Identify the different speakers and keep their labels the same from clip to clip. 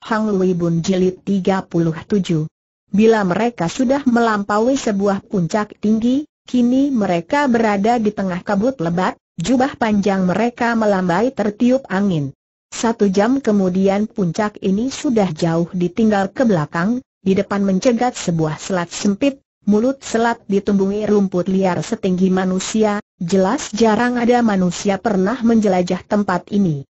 Speaker 1: Hang Lui Bun Jilid 37. Bila mereka sudah melampaui sebuah puncak tinggi, kini mereka berada di tengah kabut lebat, jubah panjang mereka melambai tertiup angin. Satu jam kemudian puncak ini sudah jauh ditinggal ke belakang, di depan mencegat sebuah selat sempit, mulut selat ditumbuhi rumput liar setinggi manusia, jelas jarang ada manusia pernah menjelajah tempat ini.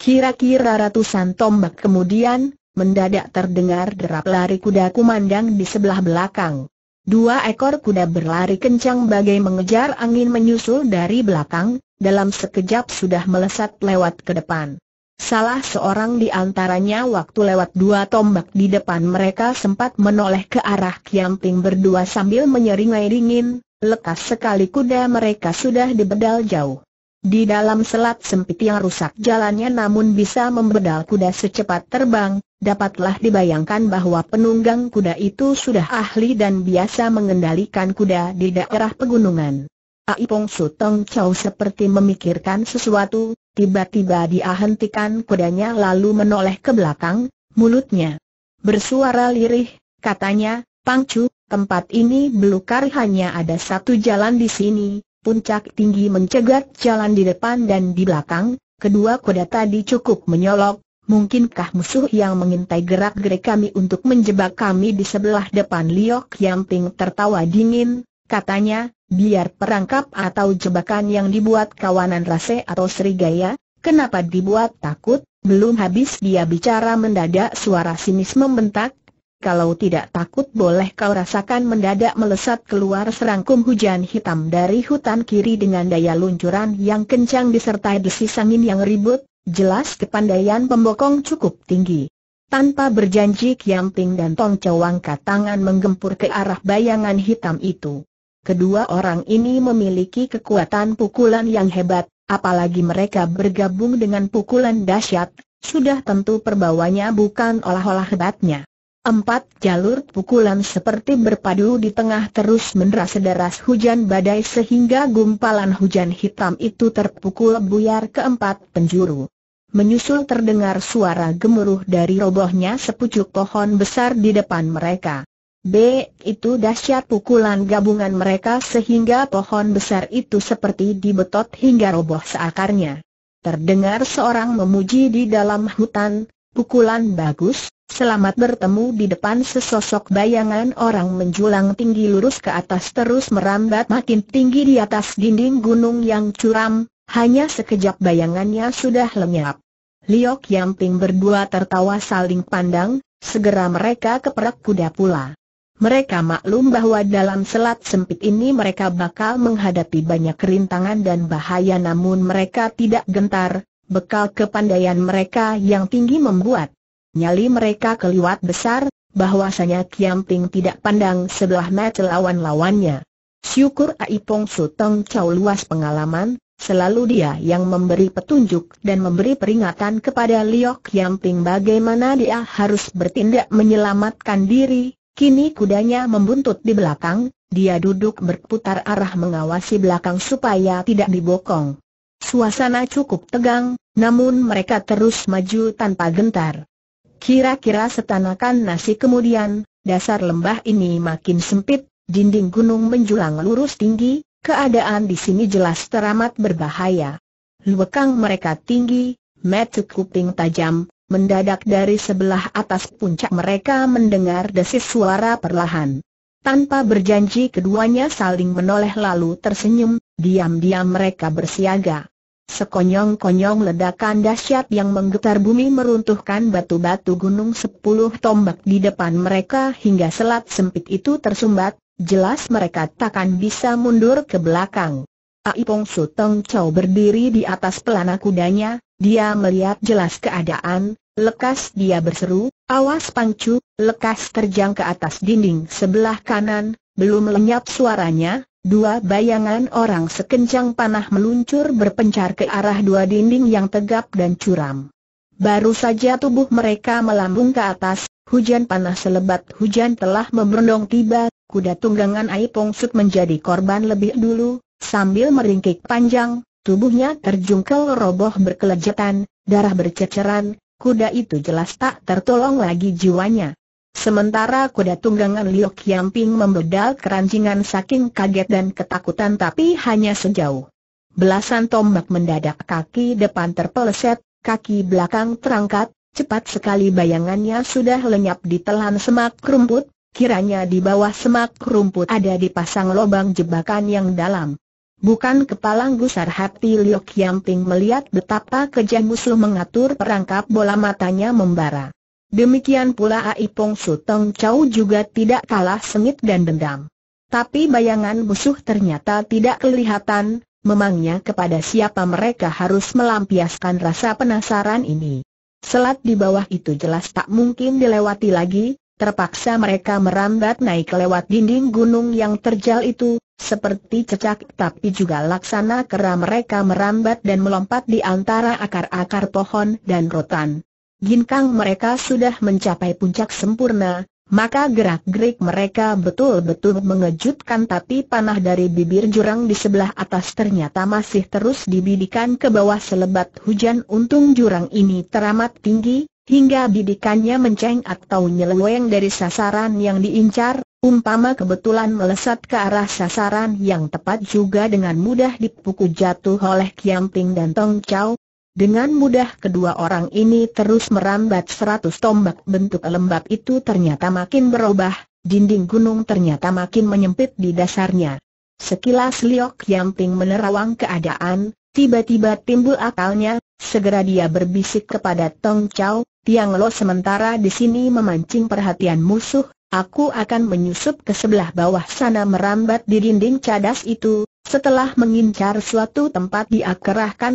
Speaker 1: Kira-kira ratusan tombak kemudian, mendadak terdengar derap lari kuda kumandang di sebelah belakang. Dua ekor kuda berlari kencang bagai mengejar angin menyusul dari belakang, dalam sekejap sudah melesat lewat ke depan. Salah seorang di antaranya waktu lewat dua tombak di depan mereka sempat menoleh ke arah Kiamping berdua sambil menyeringai dingin, lekas sekali kuda mereka sudah dibedal jauh. Di dalam selat sempit yang rusak jalannya namun bisa membedal kuda secepat terbang, dapatlah dibayangkan bahwa penunggang kuda itu sudah ahli dan biasa mengendalikan kuda di daerah pegunungan. Aipong Sutong Chow seperti memikirkan sesuatu, tiba-tiba dia hentikan kudanya lalu menoleh ke belakang, mulutnya bersuara lirih, katanya, Pangcu, tempat ini belukar hanya ada satu jalan di sini, puncak tinggi mencegat jalan di depan dan di belakang, kedua kuda tadi cukup menyolok, mungkinkah musuh yang mengintai gerak-gerik kami untuk menjebak kami di sebelah depan Liok Yamping tertawa dingin, katanya, biar perangkap atau jebakan yang dibuat kawanan rase atau serigaya, kenapa dibuat takut, belum habis dia bicara mendadak suara sinis membentak, kalau tidak takut boleh kau rasakan mendadak melesat keluar serangkum hujan hitam dari hutan kiri dengan daya luncuran yang kencang disertai desis angin yang ribut, jelas kepandaian pembokong cukup tinggi. Tanpa berjanji Kiamping dan Tong Chow angkat tangan menggempur ke arah bayangan hitam itu. Kedua orang ini memiliki kekuatan pukulan yang hebat, apalagi mereka bergabung dengan pukulan dahsyat, sudah tentu perbawanya bukan olah-olah hebatnya. Empat jalur pukulan seperti berpadu di tengah terus menderas deras hujan badai sehingga gumpalan hujan hitam itu terpukul buyar ke empat penjuru. Menyusul terdengar suara gemuruh dari robohnya sepucuk pohon besar di depan mereka. B. Itu dahsyat pukulan gabungan mereka sehingga pohon besar itu seperti dibetot hingga roboh seakarnya. Terdengar seorang memuji di dalam hutan, pukulan bagus, Selamat bertemu di depan sesosok bayangan orang menjulang tinggi lurus ke atas terus merambat makin tinggi di atas dinding gunung yang curam, hanya sekejap bayangannya sudah lenyap. Liok Yamping berdua tertawa saling pandang, segera mereka keperak kuda pula. Mereka maklum bahwa dalam selat sempit ini mereka bakal menghadapi banyak rintangan dan bahaya namun mereka tidak gentar, bekal kepandaian mereka yang tinggi membuat Nyali mereka keliwat besar, bahwasanya Kiamping tidak pandang sebelah mata lawan-lawannya. Syukur Aipong Sutong Chau luas pengalaman, selalu dia yang memberi petunjuk dan memberi peringatan kepada Liok Kiamping bagaimana dia harus bertindak menyelamatkan diri, kini kudanya membuntut di belakang, dia duduk berputar arah mengawasi belakang supaya tidak dibokong. Suasana cukup tegang, namun mereka terus maju tanpa gentar. Kira-kira setanakan nasi kemudian, dasar lembah ini makin sempit, dinding gunung menjulang lurus tinggi, keadaan di sini jelas teramat berbahaya. Luekang mereka tinggi, metu kuping tajam, mendadak dari sebelah atas puncak mereka mendengar desis suara perlahan. Tanpa berjanji keduanya saling menoleh lalu tersenyum, diam-diam mereka bersiaga. Sekonyong-konyong ledakan dahsyat yang menggetar bumi meruntuhkan batu-batu gunung sepuluh tombak di depan mereka hingga selat sempit itu tersumbat, jelas mereka takkan bisa mundur ke belakang. Aipong Sutong Chow berdiri di atas pelana kudanya, dia melihat jelas keadaan, lekas dia berseru, awas pangcu, lekas terjang ke atas dinding sebelah kanan, belum lenyap suaranya, Dua bayangan orang sekencang panah meluncur berpencar ke arah dua dinding yang tegap dan curam. Baru saja tubuh mereka melambung ke atas, hujan panah selebat hujan telah memberondong tiba, kuda tunggangan Aipong Sut menjadi korban lebih dulu, sambil meringkik panjang, tubuhnya terjungkel roboh berkelejatan, darah berceceran, kuda itu jelas tak tertolong lagi jiwanya. Sementara kuda tunggangan Liu Qiangping membedal keranjingan saking kaget dan ketakutan tapi hanya sejauh. Belasan tombak mendadak kaki depan terpeleset, kaki belakang terangkat, cepat sekali bayangannya sudah lenyap di telan semak rumput, kiranya di bawah semak rumput ada dipasang lubang jebakan yang dalam. Bukan kepala gusar hati Liu Qiangping melihat betapa kejam musuh mengatur perangkap bola matanya membara. Demikian pula Aipong Sutong Chau juga tidak kalah sengit dan dendam. Tapi bayangan musuh ternyata tidak kelihatan, memangnya kepada siapa mereka harus melampiaskan rasa penasaran ini. Selat di bawah itu jelas tak mungkin dilewati lagi, Terpaksa mereka merambat naik lewat dinding gunung yang terjal itu, seperti cecak tapi juga laksana kera mereka merambat dan melompat di antara akar-akar pohon dan rotan ginkang mereka sudah mencapai puncak sempurna, maka gerak-gerik mereka betul-betul mengejutkan tapi panah dari bibir jurang di sebelah atas ternyata masih terus dibidikan ke bawah selebat hujan untung jurang ini teramat tinggi, hingga bidikannya menceng atau nyeleweng dari sasaran yang diincar, umpama kebetulan melesat ke arah sasaran yang tepat juga dengan mudah dipukul jatuh oleh Kiamping dan Tong Chau, dengan mudah kedua orang ini terus merambat seratus tombak bentuk lembab itu ternyata makin berubah, dinding gunung ternyata makin menyempit di dasarnya. Sekilas Liok yang Yamping menerawang keadaan, tiba-tiba timbul akalnya, segera dia berbisik kepada Tong Chao, Tiang Lo sementara di sini memancing perhatian musuh, aku akan menyusup ke sebelah bawah sana merambat di dinding cadas itu, setelah mengincar suatu tempat dia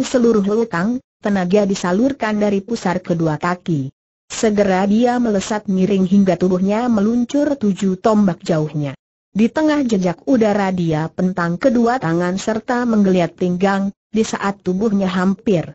Speaker 1: seluruh lukang, tenaga disalurkan dari pusar kedua kaki. Segera dia melesat miring hingga tubuhnya meluncur tujuh tombak jauhnya. Di tengah jejak udara dia pentang kedua tangan serta menggeliat pinggang, di saat tubuhnya hampir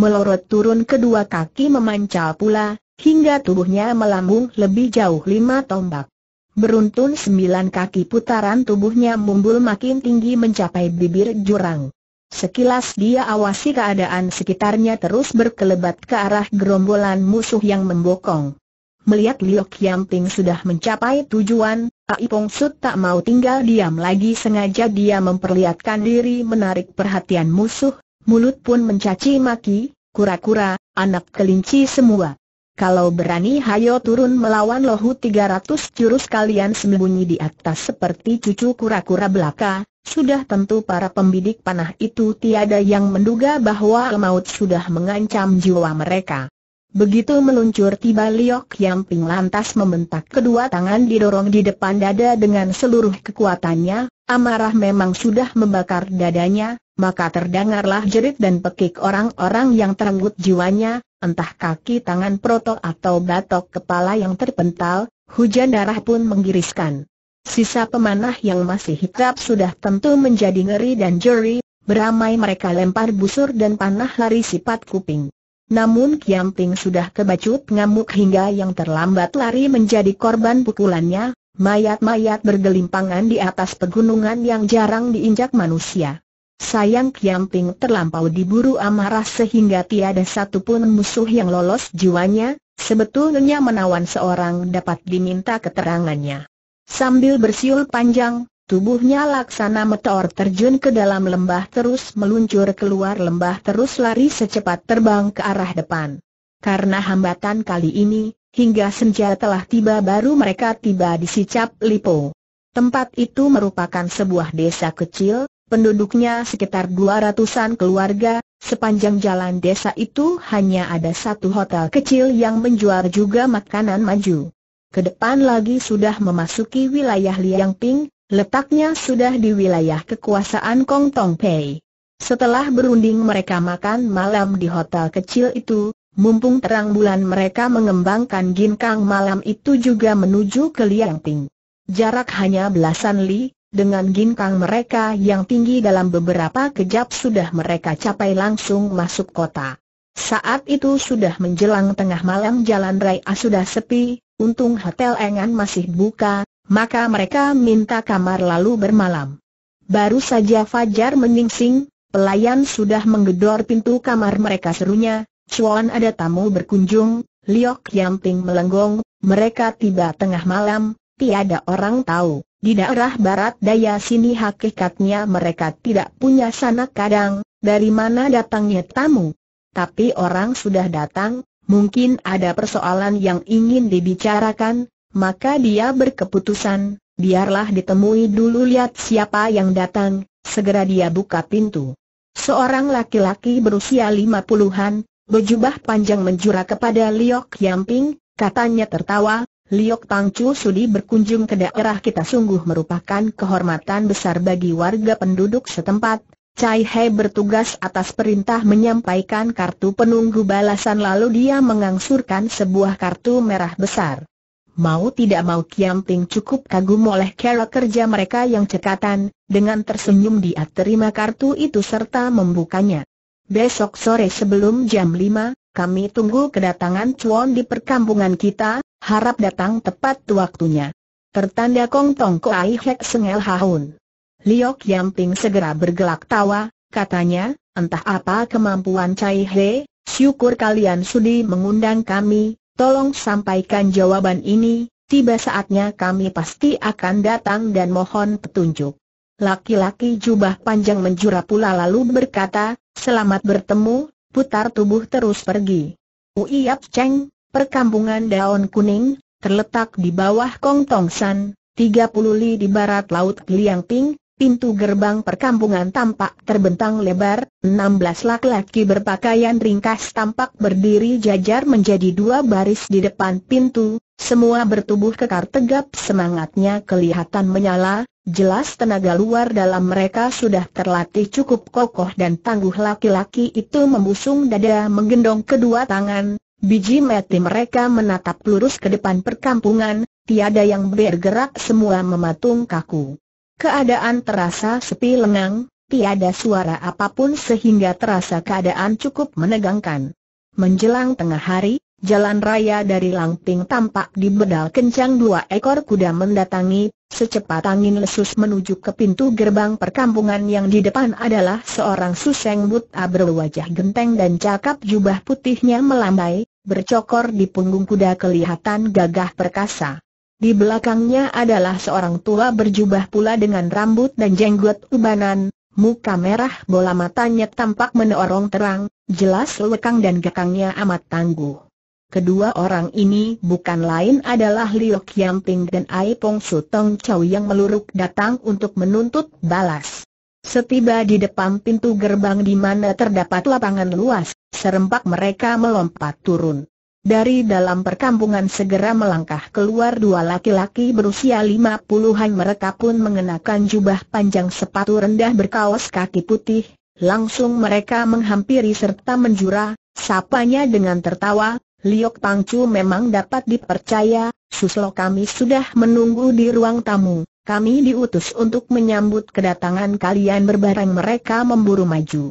Speaker 1: melorot turun kedua kaki memancal pula, hingga tubuhnya melambung lebih jauh lima tombak. Beruntun sembilan kaki putaran tubuhnya mumbul makin tinggi mencapai bibir jurang. Sekilas dia awasi keadaan sekitarnya terus berkelebat ke arah gerombolan musuh yang membokong. Melihat Liu Kiamping sudah mencapai tujuan, Ai Pong Sut tak mau tinggal diam lagi sengaja dia memperlihatkan diri menarik perhatian musuh, mulut pun mencaci maki, kura-kura, anak kelinci semua. Kalau berani hayo turun melawan lohu 300 jurus kalian sembunyi di atas seperti cucu kura-kura belaka, sudah tentu para pembidik panah itu tiada yang menduga bahwa maut sudah mengancam jiwa mereka. Begitu meluncur tiba Liok yang ping lantas membentak kedua tangan didorong di depan dada dengan seluruh kekuatannya, amarah memang sudah membakar dadanya, maka terdengarlah jerit dan pekik orang-orang yang terenggut jiwanya, entah kaki tangan proto atau batok kepala yang terpental, hujan darah pun menggiriskan. Sisa pemanah yang masih hitap sudah tentu menjadi ngeri dan jeri, beramai mereka lempar busur dan panah lari sifat kuping. Namun Kiam Ting sudah kebacut ngamuk hingga yang terlambat lari menjadi korban pukulannya, mayat-mayat bergelimpangan di atas pegunungan yang jarang diinjak manusia. Sayang Kiam Ting terlampau diburu amarah sehingga tiada satupun musuh yang lolos jiwanya, sebetulnya menawan seorang dapat diminta keterangannya. Sambil bersiul panjang, tubuhnya laksana meteor terjun ke dalam lembah terus meluncur keluar lembah terus lari secepat terbang ke arah depan. Karena hambatan kali ini, hingga senja telah tiba baru mereka tiba di Sicap Lipo. Tempat itu merupakan sebuah desa kecil, penduduknya sekitar 200-an keluarga, sepanjang jalan desa itu hanya ada satu hotel kecil yang menjual juga makanan maju. Kedepan lagi sudah memasuki wilayah Liang Ping, letaknya sudah di wilayah kekuasaan Kong Tong Pei. Setelah berunding mereka makan malam di hotel kecil itu, mumpung terang bulan mereka mengembangkan ginkang malam itu juga menuju ke Liang Ping. Jarak hanya belasan li, dengan ginkang mereka yang tinggi dalam beberapa kejap sudah mereka capai langsung masuk kota. Saat itu sudah menjelang tengah malam jalan raya sudah sepi, untung hotel Engan masih buka, maka mereka minta kamar lalu bermalam. Baru saja Fajar meningsing, pelayan sudah menggedor pintu kamar mereka serunya, Cuan ada tamu berkunjung, Liok ting melenggong, mereka tiba tengah malam, tiada orang tahu. Di daerah barat daya sini hakikatnya mereka tidak punya sanak kadang, dari mana datangnya tamu. Tapi orang sudah datang, mungkin ada persoalan yang ingin dibicarakan, maka dia berkeputusan, biarlah ditemui dulu lihat siapa yang datang, segera dia buka pintu. Seorang laki-laki berusia lima puluhan, berjubah panjang menjura kepada Liok Yamping, katanya tertawa, Liok Tangcu Sudi berkunjung ke daerah kita sungguh merupakan kehormatan besar bagi warga penduduk setempat, Cai He bertugas atas perintah menyampaikan kartu penunggu balasan lalu dia mengangsurkan sebuah kartu merah besar. Mau tidak mau Kiam Ting cukup kagum oleh cara kerja mereka yang cekatan, dengan tersenyum dia terima kartu itu serta membukanya. Besok sore sebelum jam 5, kami tunggu kedatangan Chuan di perkampungan kita, harap datang tepat waktunya. Tertanda Kong Tong Koai Hek Sengel Haun Liok Yamping segera bergelak tawa, katanya, entah apa kemampuan Cai He, syukur kalian sudi mengundang kami, tolong sampaikan jawaban ini, tiba saatnya kami pasti akan datang dan mohon petunjuk. Laki-laki jubah panjang menjura pula lalu berkata, selamat bertemu, putar tubuh terus pergi. Uiyap Cheng, perkampungan daun kuning, terletak di bawah Kong Tong San, 30 li di barat laut Liangping, Pintu gerbang perkampungan tampak terbentang lebar, 16 laki-laki berpakaian ringkas tampak berdiri jajar menjadi dua baris di depan pintu, semua bertubuh kekar tegap semangatnya kelihatan menyala, jelas tenaga luar dalam mereka sudah terlatih cukup kokoh dan tangguh laki-laki itu membusung dada menggendong kedua tangan, biji mati mereka menatap lurus ke depan perkampungan, tiada yang bergerak semua mematung kaku. Keadaan terasa sepi lengang, tiada suara apapun sehingga terasa keadaan cukup menegangkan. Menjelang tengah hari, jalan raya dari Langping tampak di bedal kencang dua ekor kuda mendatangi, secepat angin lesus menuju ke pintu gerbang perkampungan yang di depan adalah seorang suseng buta berwajah genteng dan cakap jubah putihnya melambai, bercokor di punggung kuda kelihatan gagah perkasa. Di belakangnya adalah seorang tua berjubah pula dengan rambut dan jenggot ubanan, muka merah bola matanya tampak menorong terang, jelas lekang dan gekangnya amat tangguh. Kedua orang ini bukan lain adalah Liu Qiangping dan Ai Pong Su Tong Chow yang meluruk datang untuk menuntut balas. Setiba di depan pintu gerbang di mana terdapat lapangan luas, serempak mereka melompat turun. Dari dalam perkampungan segera melangkah keluar dua laki-laki berusia lima puluhan mereka pun mengenakan jubah panjang sepatu rendah berkaos kaki putih, langsung mereka menghampiri serta menjura, sapanya dengan tertawa, Liok Pangcu memang dapat dipercaya, Suslo kami sudah menunggu di ruang tamu, kami diutus untuk menyambut kedatangan kalian berbareng mereka memburu maju.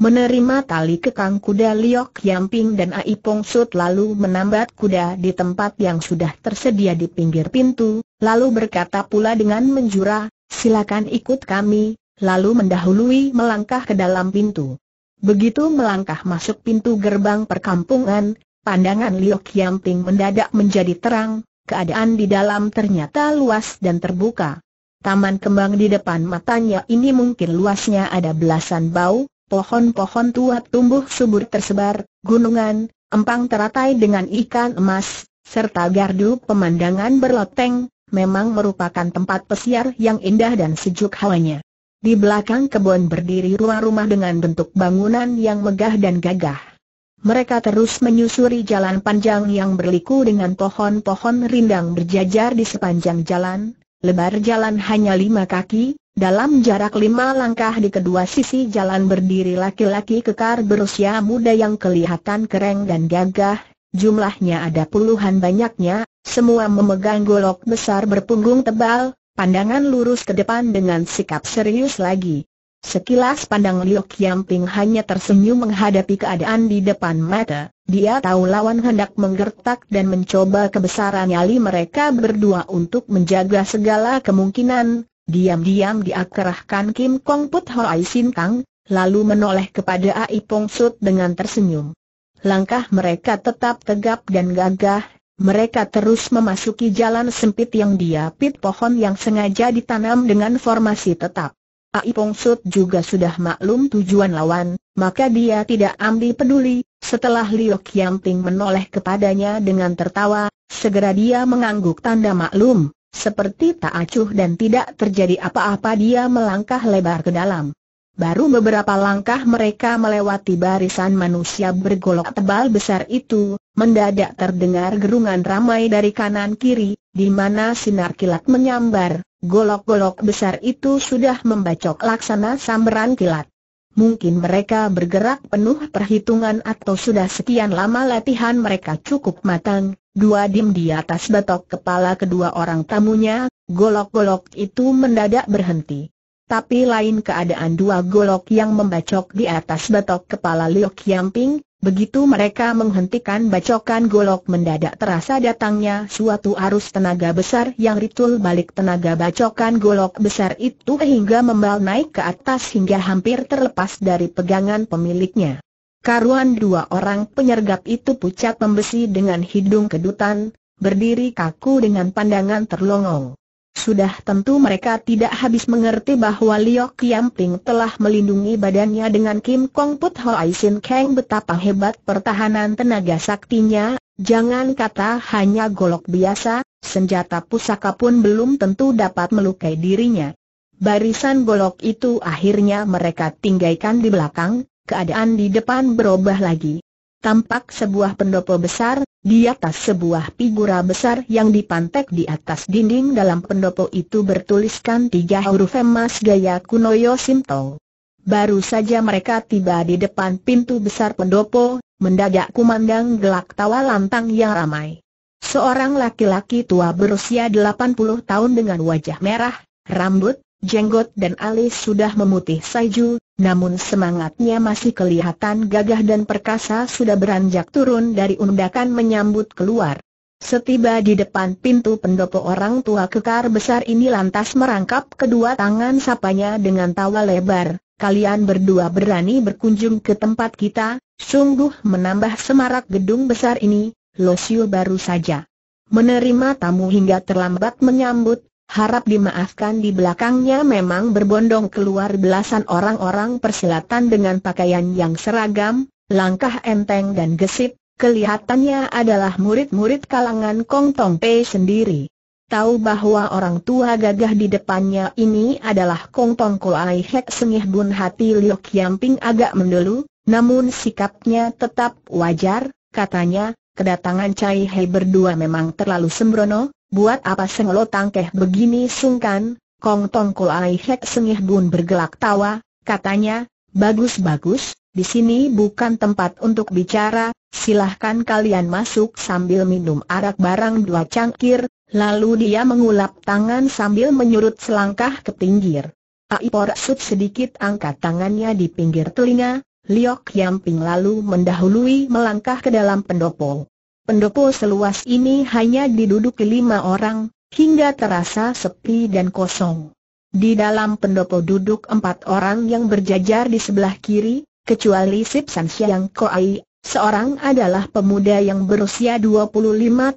Speaker 1: Menerima tali kekang kuda Liok Yamping dan Ai Pong Sut lalu menambat kuda di tempat yang sudah tersedia di pinggir pintu, lalu berkata pula dengan menjura, silakan ikut kami, lalu mendahului melangkah ke dalam pintu. Begitu melangkah masuk pintu gerbang perkampungan, pandangan Liok Yamping mendadak menjadi terang, keadaan di dalam ternyata luas dan terbuka. Taman kembang di depan matanya ini mungkin luasnya ada belasan bau, pohon-pohon tua tumbuh subur tersebar, gunungan, empang teratai dengan ikan emas, serta gardu pemandangan berloteng, memang merupakan tempat pesiar yang indah dan sejuk hawanya. Di belakang kebun berdiri rumah-rumah dengan bentuk bangunan yang megah dan gagah. Mereka terus menyusuri jalan panjang yang berliku dengan pohon-pohon rindang berjajar di sepanjang jalan, lebar jalan hanya lima kaki, dalam jarak lima langkah di kedua sisi jalan berdiri laki-laki kekar berusia muda yang kelihatan keren dan gagah, jumlahnya ada puluhan banyaknya, semua memegang golok besar berpunggung tebal, pandangan lurus ke depan dengan sikap serius lagi. Sekilas pandang Liu Qiangping hanya tersenyum menghadapi keadaan di depan mata, dia tahu lawan hendak menggertak dan mencoba kebesaran nyali mereka berdua untuk menjaga segala kemungkinan, Diam-diam dia kerahkan Kim Kong Put Hoai Sin Kang, lalu menoleh kepada Ai Pong Sut dengan tersenyum. Langkah mereka tetap tegap dan gagah, mereka terus memasuki jalan sempit yang diapit pohon yang sengaja ditanam dengan formasi tetap. Ai Pong Sut juga sudah maklum tujuan lawan, maka dia tidak ambil peduli, setelah Liu Kiam menoleh kepadanya dengan tertawa, segera dia mengangguk tanda maklum. Seperti tak acuh dan tidak terjadi apa-apa dia melangkah lebar ke dalam. Baru beberapa langkah mereka melewati barisan manusia bergolok tebal besar itu, mendadak terdengar gerungan ramai dari kanan kiri, di mana sinar kilat menyambar, golok-golok besar itu sudah membacok laksana samberan kilat. Mungkin mereka bergerak penuh perhitungan atau sudah sekian lama latihan mereka cukup matang. Dua dim di atas batok kepala kedua orang tamunya, golok-golok itu mendadak berhenti. Tapi lain keadaan dua golok yang membacok di atas batok kepala Liu Qiangping. Begitu mereka menghentikan bacokan golok mendadak terasa datangnya suatu arus tenaga besar yang ritul balik tenaga bacokan golok besar itu hingga membal naik ke atas hingga hampir terlepas dari pegangan pemiliknya. Karuan dua orang penyergap itu pucat membesi dengan hidung kedutan, berdiri kaku dengan pandangan terlongong. Sudah tentu mereka tidak habis mengerti bahwa Liok Yamping telah melindungi badannya dengan Kim Kong Put Hoai Sin Kang betapa hebat pertahanan tenaga saktinya, jangan kata hanya golok biasa, senjata pusaka pun belum tentu dapat melukai dirinya. Barisan golok itu akhirnya mereka tinggalkan di belakang, keadaan di depan berubah lagi tampak sebuah pendopo besar, di atas sebuah figura besar yang dipantek di atas dinding dalam pendopo itu bertuliskan tiga huruf emas gaya kuno Yosinto. Baru saja mereka tiba di depan pintu besar pendopo, mendadak kumandang gelak tawa lantang yang ramai. Seorang laki-laki tua berusia 80 tahun dengan wajah merah, rambut, jenggot dan alis sudah memutih salju, namun semangatnya masih kelihatan gagah dan perkasa sudah beranjak turun dari undakan menyambut keluar. Setiba di depan pintu pendopo orang tua kekar besar ini lantas merangkap kedua tangan sapanya dengan tawa lebar, kalian berdua berani berkunjung ke tempat kita, sungguh menambah semarak gedung besar ini, Losio baru saja menerima tamu hingga terlambat menyambut, harap dimaafkan di belakangnya memang berbondong keluar belasan orang-orang persilatan dengan pakaian yang seragam, langkah enteng dan gesit, kelihatannya adalah murid-murid kalangan Kong Tong Pei sendiri. Tahu bahwa orang tua gagah di depannya ini adalah Kong Tong Ai Hek Sengih Bun Hati Liu Kiamping agak mendelu, namun sikapnya tetap wajar, katanya, kedatangan Cai Hei berdua memang terlalu sembrono, Buat apa sengelo tangkeh begini sungkan, Kong Tong Ai Hek Sengih Bun bergelak tawa, katanya, bagus-bagus, di sini bukan tempat untuk bicara, silahkan kalian masuk sambil minum arak barang dua cangkir, lalu dia mengulap tangan sambil menyurut selangkah ke pinggir. Aipor Sud sedikit angkat tangannya di pinggir telinga, Liok Yamping lalu mendahului melangkah ke dalam pendopo. Pendopo seluas ini hanya diduduki lima orang, hingga terasa sepi dan kosong. Di dalam pendopo duduk empat orang yang berjajar di sebelah kiri, kecuali Sip San Siang Koai, seorang adalah pemuda yang berusia 25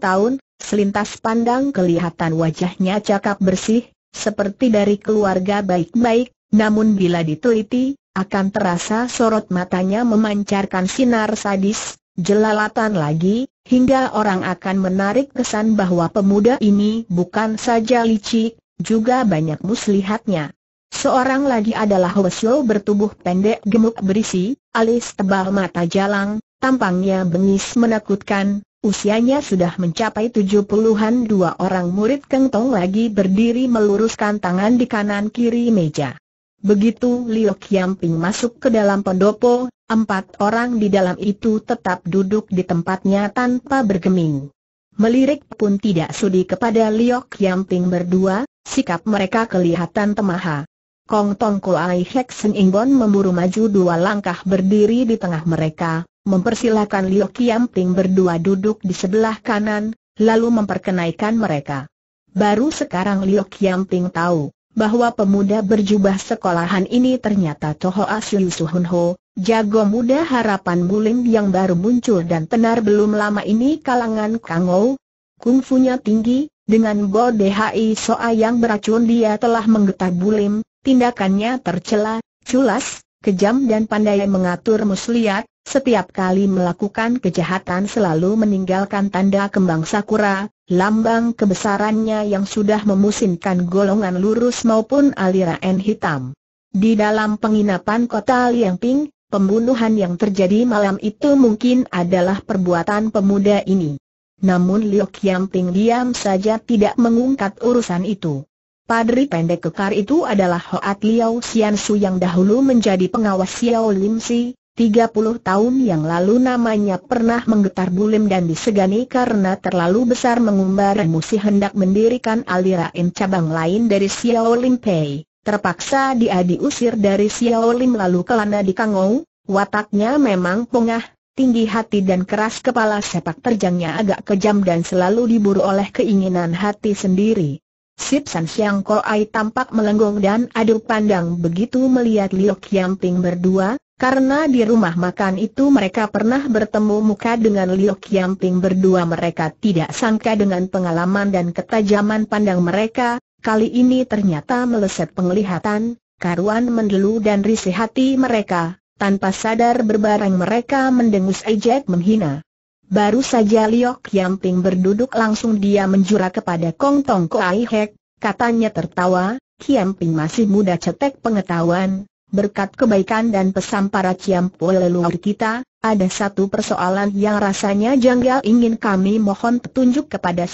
Speaker 1: tahun, selintas pandang kelihatan wajahnya cakap bersih, seperti dari keluarga baik-baik, namun bila diteliti, akan terasa sorot matanya memancarkan sinar sadis, jelalatan lagi, hingga orang akan menarik kesan bahwa pemuda ini bukan saja licik, juga banyak muslihatnya. Seorang lagi adalah Hwesyo bertubuh pendek gemuk berisi, alis tebal mata jalang, tampangnya bengis menakutkan, usianya sudah mencapai tujuh puluhan dua orang murid kentong lagi berdiri meluruskan tangan di kanan kiri meja. Begitu Liu Kiamping masuk ke dalam pendopo, Empat orang di dalam itu tetap duduk di tempatnya tanpa bergeming. Melirik pun tidak sudi kepada Liok Yamping berdua, sikap mereka kelihatan temaha. Kong Tong Kuai Hek Sen Ingbon memburu maju dua langkah berdiri di tengah mereka, mempersilahkan Liok Yamping berdua duduk di sebelah kanan, lalu memperkenaikan mereka. Baru sekarang Liok Yamping tahu bahwa pemuda berjubah sekolahan ini ternyata Toho Asyusuhun Ho, Jago muda harapan Bulim yang baru muncul dan tenar belum lama ini kalangan Kangou. Kungfunya tinggi, dengan Bo DHI Soa yang beracun dia telah menggetah Bulim, tindakannya tercela, culas, kejam dan pandai mengatur muslihat, setiap kali melakukan kejahatan selalu meninggalkan tanda kembang sakura, lambang kebesarannya yang sudah memusinkan golongan lurus maupun aliran hitam. Di dalam penginapan kota Liangping, Pembunuhan yang terjadi malam itu mungkin adalah perbuatan pemuda ini. Namun Liu Qiangting diam saja tidak mengungkap urusan itu. Padri pendek kekar itu adalah Hoat Liao Xiansu yang dahulu menjadi pengawas Xiao Lim Si, 30 tahun yang lalu namanya pernah menggetar bulim dan disegani karena terlalu besar mengumbar musuh hendak mendirikan aliran cabang lain dari Xiao Lim Pei. Terpaksa dia diusir dari Lim lalu kelana di Kangou, wataknya memang pengah, tinggi hati dan keras kepala sepak terjangnya agak kejam dan selalu diburu oleh keinginan hati sendiri. Sip San Siang Ko Ai tampak melenggong dan adu pandang begitu melihat Liu Ping berdua, karena di rumah makan itu mereka pernah bertemu muka dengan Liu Ping berdua mereka tidak sangka dengan pengalaman dan ketajaman pandang mereka, kali ini ternyata meleset penglihatan, karuan mendelu dan risih hati mereka, tanpa sadar berbareng mereka mendengus ejek menghina. Baru saja Liok Yamping berduduk langsung dia menjura kepada Kong Tong Ai Hek, katanya tertawa, Yamping masih muda cetek pengetahuan, berkat kebaikan dan pesan para Ciampo leluhur kita, ada satu persoalan yang rasanya janggal ingin kami mohon petunjuk kepada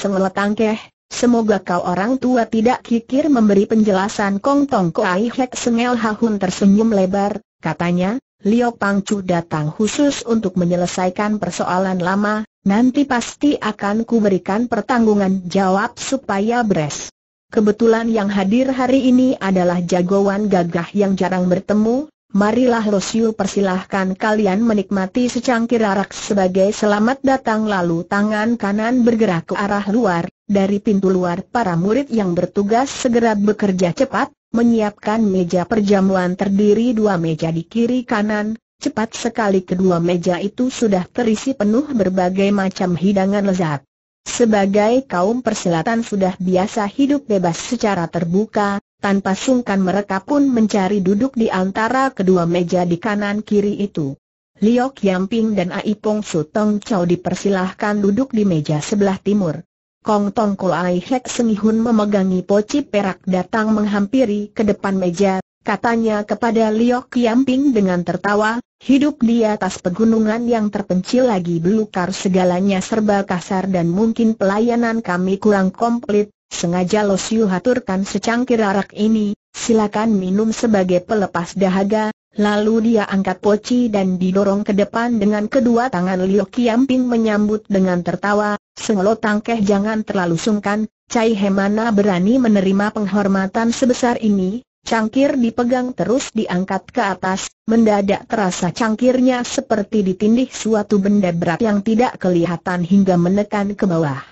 Speaker 1: Keh, Semoga kau orang tua tidak kikir memberi penjelasan Kong Tong Kuai Hek Sengel Hahun tersenyum lebar, katanya, Liok Chu datang khusus untuk menyelesaikan persoalan lama, nanti pasti akan kuberikan pertanggungan jawab supaya beres. Kebetulan yang hadir hari ini adalah jagoan gagah yang jarang bertemu, marilah Losiu persilahkan kalian menikmati secangkir arak sebagai selamat datang lalu tangan kanan bergerak ke arah luar, dari pintu luar para murid yang bertugas segera bekerja cepat, menyiapkan meja perjamuan terdiri dua meja di kiri kanan, cepat sekali kedua meja itu sudah terisi penuh berbagai macam hidangan lezat. Sebagai kaum persilatan sudah biasa hidup bebas secara terbuka, tanpa sungkan mereka pun mencari duduk di antara kedua meja di kanan kiri itu. Liok Yamping dan Aipong Sutong Chow dipersilahkan duduk di meja sebelah timur. Kong Tong Kuai Hek Hun memegangi poci perak datang menghampiri ke depan meja, katanya kepada Liok Yamping dengan tertawa, hidup di atas pegunungan yang terpencil lagi belukar segalanya serba kasar dan mungkin pelayanan kami kurang komplit, sengaja Losiu Yu haturkan secangkir arak ini, silakan minum sebagai pelepas dahaga, lalu dia angkat poci dan didorong ke depan dengan kedua tangan Liu Qiangping menyambut dengan tertawa, Senglo Tangkeh jangan terlalu sungkan, Cai mana berani menerima penghormatan sebesar ini, Cangkir dipegang terus diangkat ke atas, mendadak terasa cangkirnya seperti ditindih suatu benda berat yang tidak kelihatan hingga menekan ke bawah.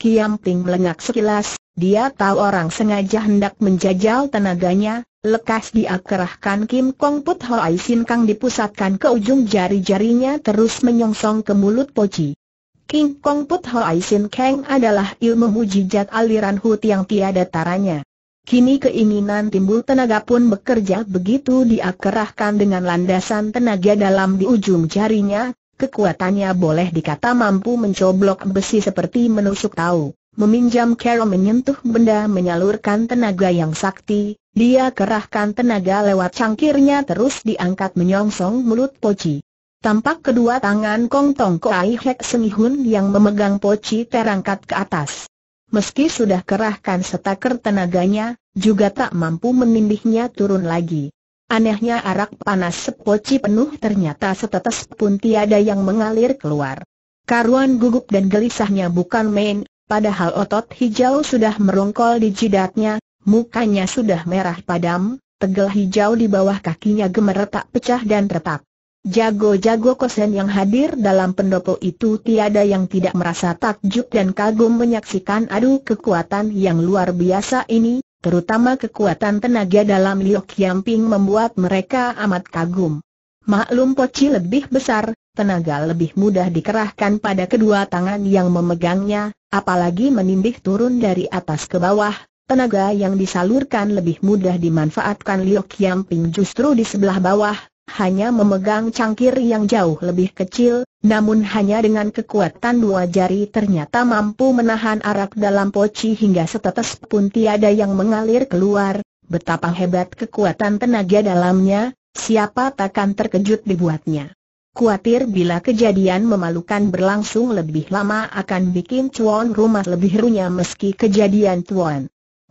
Speaker 1: Kiam Ting melengak sekilas, dia tahu orang sengaja hendak menjajal tenaganya, lekas dia kerahkan Kim Kong Put Ai Sin Kang dipusatkan ke ujung jari-jarinya terus menyongsong ke mulut Poci. Kim Kong Put Ai Sin Kang adalah ilmu mujijat aliran Hut yang tiada taranya. Kini keinginan timbul tenaga pun bekerja begitu dia kerahkan dengan landasan tenaga dalam di ujung jarinya, Kekuatannya boleh dikata mampu mencoblok besi seperti menusuk tahu, meminjam Carol menyentuh benda menyalurkan tenaga yang sakti, dia kerahkan tenaga lewat cangkirnya terus diangkat menyongsong mulut poci. Tampak kedua tangan Kong Tong Koai Hek Hun yang memegang poci terangkat ke atas. Meski sudah kerahkan setaker tenaganya, juga tak mampu menindihnya turun lagi. Anehnya arak panas sepoci penuh ternyata setetes pun tiada yang mengalir keluar. Karuan gugup dan gelisahnya bukan main, padahal otot hijau sudah merongkol di jidatnya, mukanya sudah merah padam, tegel hijau di bawah kakinya gemeretak pecah dan retak. Jago-jago kosen yang hadir dalam pendopo itu tiada yang tidak merasa takjub dan kagum menyaksikan adu kekuatan yang luar biasa ini, terutama kekuatan tenaga dalam Liu Yamping membuat mereka amat kagum. Maklum poci lebih besar, tenaga lebih mudah dikerahkan pada kedua tangan yang memegangnya, apalagi menindih turun dari atas ke bawah, tenaga yang disalurkan lebih mudah dimanfaatkan Liu Yamping justru di sebelah bawah, hanya memegang cangkir yang jauh lebih kecil, namun hanya dengan kekuatan dua jari ternyata mampu menahan arak dalam poci hingga setetes pun tiada yang mengalir keluar, betapa hebat kekuatan tenaga dalamnya, siapa takkan terkejut dibuatnya. Kuatir bila kejadian memalukan berlangsung lebih lama akan bikin cuan rumah lebih runyam meski kejadian cuan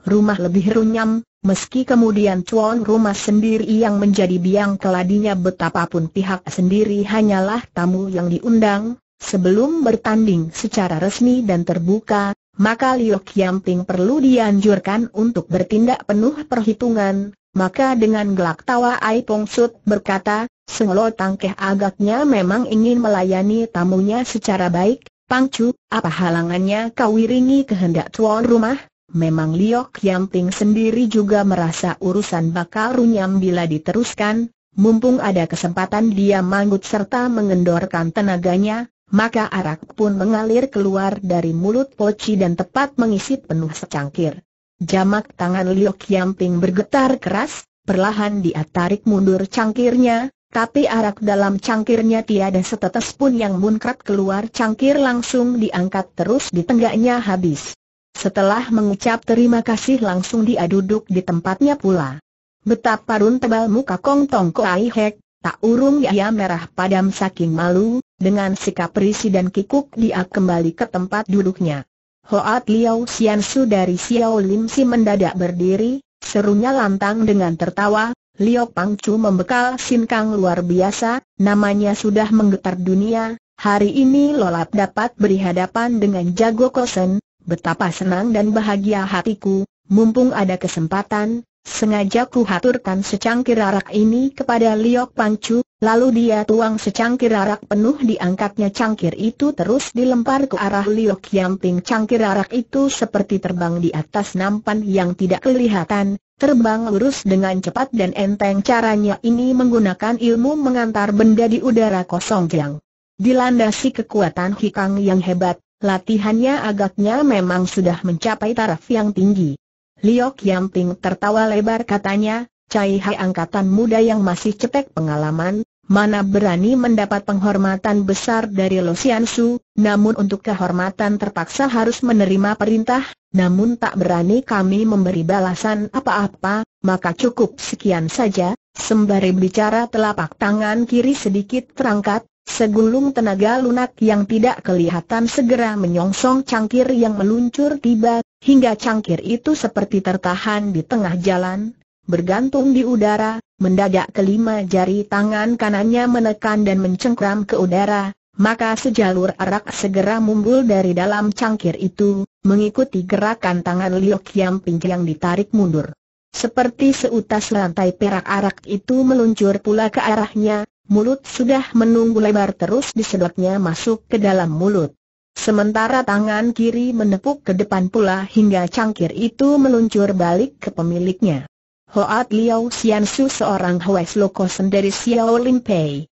Speaker 1: rumah lebih runyam, meski kemudian tuan rumah sendiri yang menjadi biang keladinya betapapun pihak sendiri hanyalah tamu yang diundang, sebelum bertanding secara resmi dan terbuka, maka Liu Qiangping perlu dianjurkan untuk bertindak penuh perhitungan, maka dengan gelak tawa Ai Pong Sut berkata, Senglo Tangkeh agaknya memang ingin melayani tamunya secara baik, Pangcu, apa halangannya kau iringi kehendak tuan rumah? Memang Liok Yamping sendiri juga merasa urusan bakal runyam bila diteruskan, mumpung ada kesempatan dia manggut serta mengendorkan tenaganya, maka arak pun mengalir keluar dari mulut Poci dan tepat mengisi penuh secangkir. Jamak tangan Liok Yamping bergetar keras, perlahan dia tarik mundur cangkirnya, tapi arak dalam cangkirnya tiada setetes pun yang munkrat keluar cangkir langsung diangkat terus di tenggaknya habis. Setelah mengucap terima kasih langsung dia duduk di tempatnya pula. Betapa run tebal muka Kong Tong Koai Hek, tak urung ia merah padam saking malu, dengan sikap risih dan kikuk dia kembali ke tempat duduknya. Hoat Liao Xian Su dari Xiao Lim Si mendadak berdiri, serunya lantang dengan tertawa, Liao Chu membekal sinkang luar biasa, namanya sudah menggetar dunia, hari ini Lolap dapat berhadapan dengan Jago Kosen, betapa senang dan bahagia hatiku, mumpung ada kesempatan, sengaja haturkan secangkir arak ini kepada Liok Pangcu. lalu dia tuang secangkir arak penuh diangkatnya cangkir itu terus dilempar ke arah Liok Yamping cangkir arak itu seperti terbang di atas nampan yang tidak kelihatan, terbang lurus dengan cepat dan enteng caranya ini menggunakan ilmu mengantar benda di udara kosong yang dilandasi kekuatan hikang yang hebat, Latihannya agaknya memang sudah mencapai taraf yang tinggi. Liok Yamping tertawa lebar katanya, Cai Hai angkatan muda yang masih cetek pengalaman, mana berani mendapat penghormatan besar dari Lo Sian Su, namun untuk kehormatan terpaksa harus menerima perintah, namun tak berani kami memberi balasan apa-apa, maka cukup sekian saja, sembari bicara telapak tangan kiri sedikit terangkat, Segulung tenaga lunak yang tidak kelihatan segera menyongsong cangkir yang meluncur tiba, hingga cangkir itu seperti tertahan di tengah jalan, bergantung di udara, mendadak kelima jari tangan kanannya menekan dan mencengkram ke udara, maka sejalur arak segera mumbul dari dalam cangkir itu, mengikuti gerakan tangan Liok Kiam yang ditarik mundur. Seperti seutas lantai perak arak itu meluncur pula ke arahnya, mulut sudah menunggu lebar terus disedotnya masuk ke dalam mulut. Sementara tangan kiri menepuk ke depan pula hingga cangkir itu meluncur balik ke pemiliknya. Hoat Liao Xian Su seorang Hwes Lokosen dari Xiao Limpei. Pei.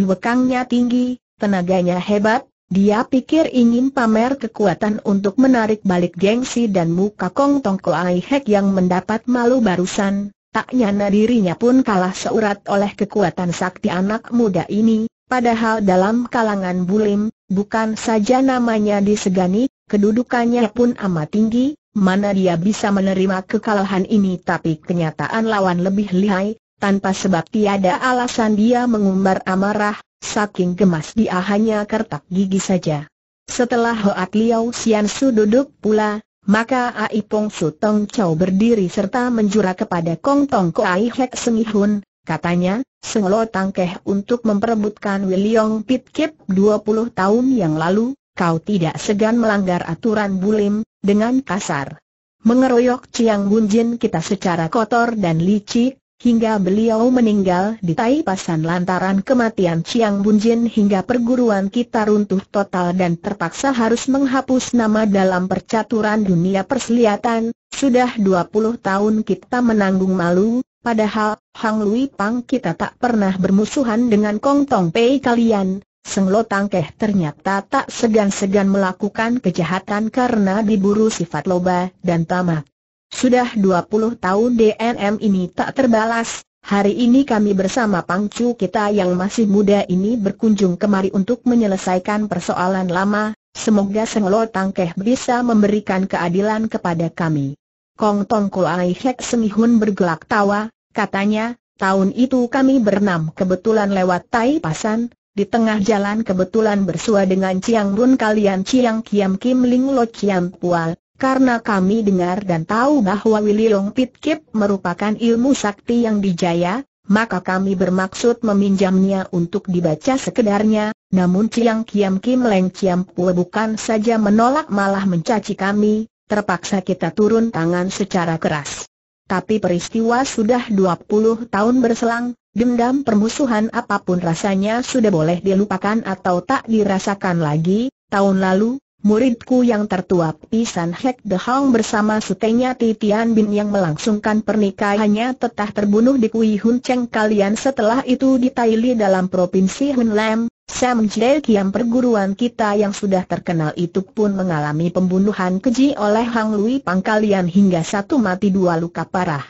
Speaker 1: Luekangnya tinggi, tenaganya hebat, dia pikir ingin pamer kekuatan untuk menarik balik gengsi dan muka Kong Tong Hek yang mendapat malu barusan, Tak nyana dirinya pun kalah seurat oleh kekuatan sakti anak muda ini, padahal dalam kalangan bulim, bukan saja namanya disegani, kedudukannya pun amat tinggi, mana dia bisa menerima kekalahan ini tapi kenyataan lawan lebih lihai, tanpa sebab tiada alasan dia mengumbar amarah, saking gemas dia hanya kertak gigi saja. Setelah Hoat Liao Sian Su duduk pula, maka Ai Pong Su Tong Chow berdiri serta menjura kepada Kong Tong Koai Hek Hun, katanya, Senglo Tangkeh untuk memperebutkan Wiliong Pit Kip 20 tahun yang lalu, kau tidak segan melanggar aturan bulim, dengan kasar. Mengeroyok Chiang Jin kita secara kotor dan licik, hingga beliau meninggal di pasan lantaran kematian Chiang Bunjin hingga perguruan kita runtuh total dan terpaksa harus menghapus nama dalam percaturan dunia persilatan, sudah 20 tahun kita menanggung malu, padahal Hang Lui Pang kita tak pernah bermusuhan dengan Kong Tong Pei kalian, Seng Lo Tang Keh ternyata tak segan-segan melakukan kejahatan karena diburu sifat loba dan tamak. Sudah 20 tahun DNM ini tak terbalas, hari ini kami bersama pangcu kita yang masih muda ini berkunjung kemari untuk menyelesaikan persoalan lama, semoga Senglo Tangkeh bisa memberikan keadilan kepada kami. Kong Tongkul Kuai Hek Semihun bergelak tawa, katanya, tahun itu kami bernam kebetulan lewat Tai Pasan, di tengah jalan kebetulan bersua dengan Chiang Bun kalian Chiang Kiam Kim Ling Lo Chiam Pual, karena kami dengar dan tahu bahwa Wililong Pitkip merupakan ilmu sakti yang dijaya, maka kami bermaksud meminjamnya untuk dibaca sekedarnya, namun Ciang Kiam Kim Leng Ciam Pue bukan saja menolak malah mencaci kami, terpaksa kita turun tangan secara keras. Tapi peristiwa sudah 20 tahun berselang, dendam permusuhan apapun rasanya sudah boleh dilupakan atau tak dirasakan lagi, tahun lalu, muridku yang tertua Pisan Hek De Hong bersama setenya Titian Bin yang melangsungkan pernikahannya tetah terbunuh di Kui Hun Cheng kalian setelah itu di dalam provinsi Hun Lam, Sam Jae Kiam perguruan kita yang sudah terkenal itu pun mengalami pembunuhan keji oleh Hang Lui Pang kalian hingga satu mati dua luka parah.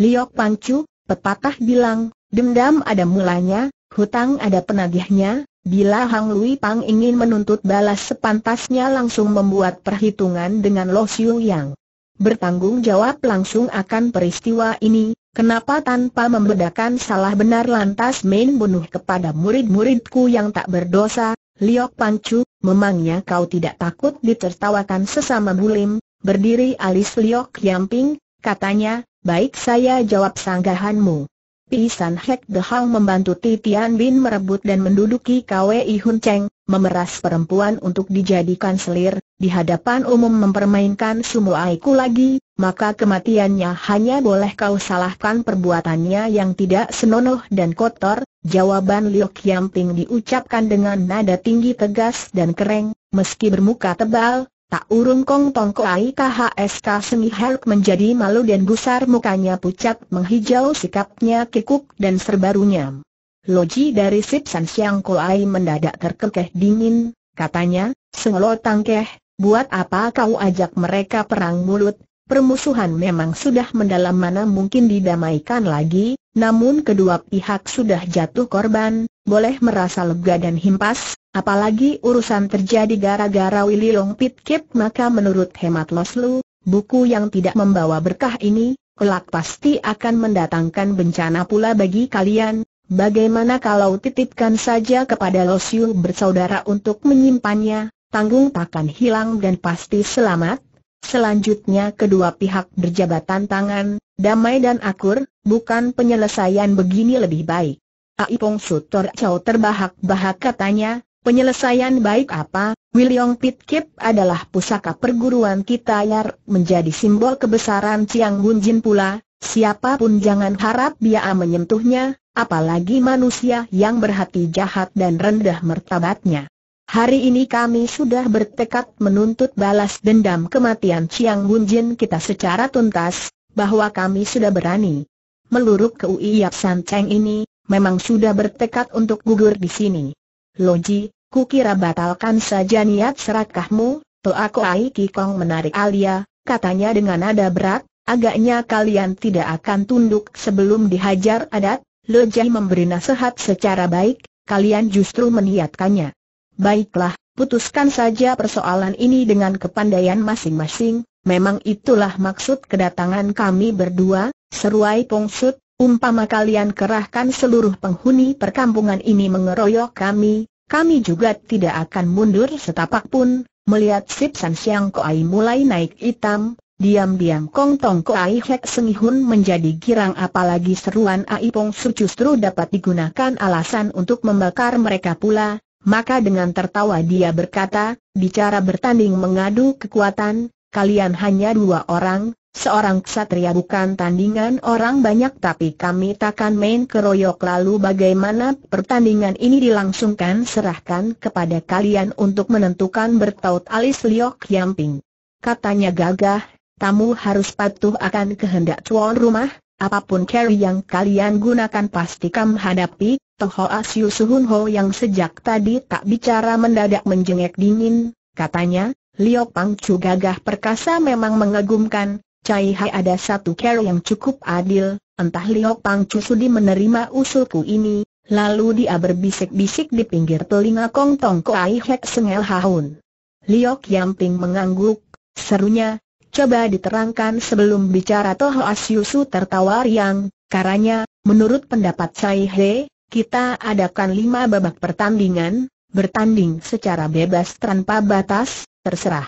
Speaker 1: Liok Pancu, pepatah bilang, dendam ada mulanya, hutang ada penagihnya, Bila Hang Lui Pang ingin menuntut balas sepantasnya langsung membuat perhitungan dengan Lo Siu Yang. Bertanggung jawab langsung akan peristiwa ini, kenapa tanpa membedakan salah benar lantas main bunuh kepada murid-muridku yang tak berdosa, Liok Pancu, memangnya kau tidak takut ditertawakan sesama bulim, berdiri alis Liok Yamping, katanya, baik saya jawab sanggahanmu. Pisan Hek Hang membantu Titian Bin merebut dan menduduki Kwei Hun Cheng, memeras perempuan untuk dijadikan selir, di hadapan umum mempermainkan semua Aiku lagi, maka kematiannya hanya boleh kau salahkan perbuatannya yang tidak senonoh dan kotor, jawaban Liu Kiamping diucapkan dengan nada tinggi tegas dan kering, meski bermuka tebal, Tak urung kong KHSK Semi help menjadi malu dan gusar mukanya pucat menghijau sikapnya kikuk dan serbarunya. Loji dari Sip San Siang ai mendadak terkekeh dingin, katanya, Sengelo tangkeh, buat apa kau ajak mereka perang mulut, permusuhan memang sudah mendalam mana mungkin didamaikan lagi, namun kedua pihak sudah jatuh korban, boleh merasa lega dan himpas, Apalagi urusan terjadi gara-gara Willy Long Pit Kip maka menurut hemat Loslu, buku yang tidak membawa berkah ini, kelak pasti akan mendatangkan bencana pula bagi kalian. Bagaimana kalau titipkan saja kepada Losiu bersaudara untuk menyimpannya, tanggung takkan hilang dan pasti selamat? Selanjutnya kedua pihak berjabatan tangan, damai dan akur, bukan penyelesaian begini lebih baik. Aipong Sutor Chow terbahak-bahak katanya, Penyelesaian baik apa, William Pitkip adalah pusaka perguruan kita yang menjadi simbol kebesaran Chiang Bunjin pula, siapapun jangan harap dia menyentuhnya, apalagi manusia yang berhati jahat dan rendah mertabatnya. Hari ini kami sudah bertekad menuntut balas dendam kematian Chiang Bunjin kita secara tuntas, bahwa kami sudah berani. Meluruk ke Yap San Cheng ini, memang sudah bertekad untuk gugur di sini. Loji, Kukira batalkan saja niat serakahmu, Toako Aiki Kong menarik alia, katanya dengan nada berat, agaknya kalian tidak akan tunduk sebelum dihajar adat, Lojai memberi nasihat secara baik, kalian justru meniatkannya. Baiklah, putuskan saja persoalan ini dengan kepandaian masing-masing, memang itulah maksud kedatangan kami berdua, seruai Pongsut, umpama kalian kerahkan seluruh penghuni perkampungan ini mengeroyok kami, kami juga tidak akan mundur setapak pun, melihat Sip San Siang Koai mulai naik hitam, diam-diam Kong Tong Koai Hek Sengihun menjadi girang apalagi seruan Ai Pong Su justru dapat digunakan alasan untuk membakar mereka pula, maka dengan tertawa dia berkata, bicara bertanding mengadu kekuatan, kalian hanya dua orang, Seorang ksatria bukan tandingan orang banyak tapi kami takkan main keroyok lalu bagaimana pertandingan ini dilangsungkan serahkan kepada kalian untuk menentukan bertaut alis Liok Yamping. Katanya gagah, tamu harus patuh akan kehendak tuan rumah, apapun carry yang kalian gunakan pasti kamu hadapi, Toho Asyu Suhun Ho yang sejak tadi tak bicara mendadak menjengek dingin, katanya, Liok Pangcu gagah perkasa memang mengagumkan, Cai Hai ada satu cara yang cukup adil, entah Liok Pang Chu Sudi menerima usulku ini, lalu dia berbisik-bisik di pinggir telinga Kong Tong Ai Hek Sengel Haun. Liok Ping mengangguk, serunya, coba diterangkan sebelum bicara Toho Asyusu tertawa riang, karanya, menurut pendapat Cai Hai, kita adakan lima babak pertandingan, bertanding secara bebas tanpa batas, terserah.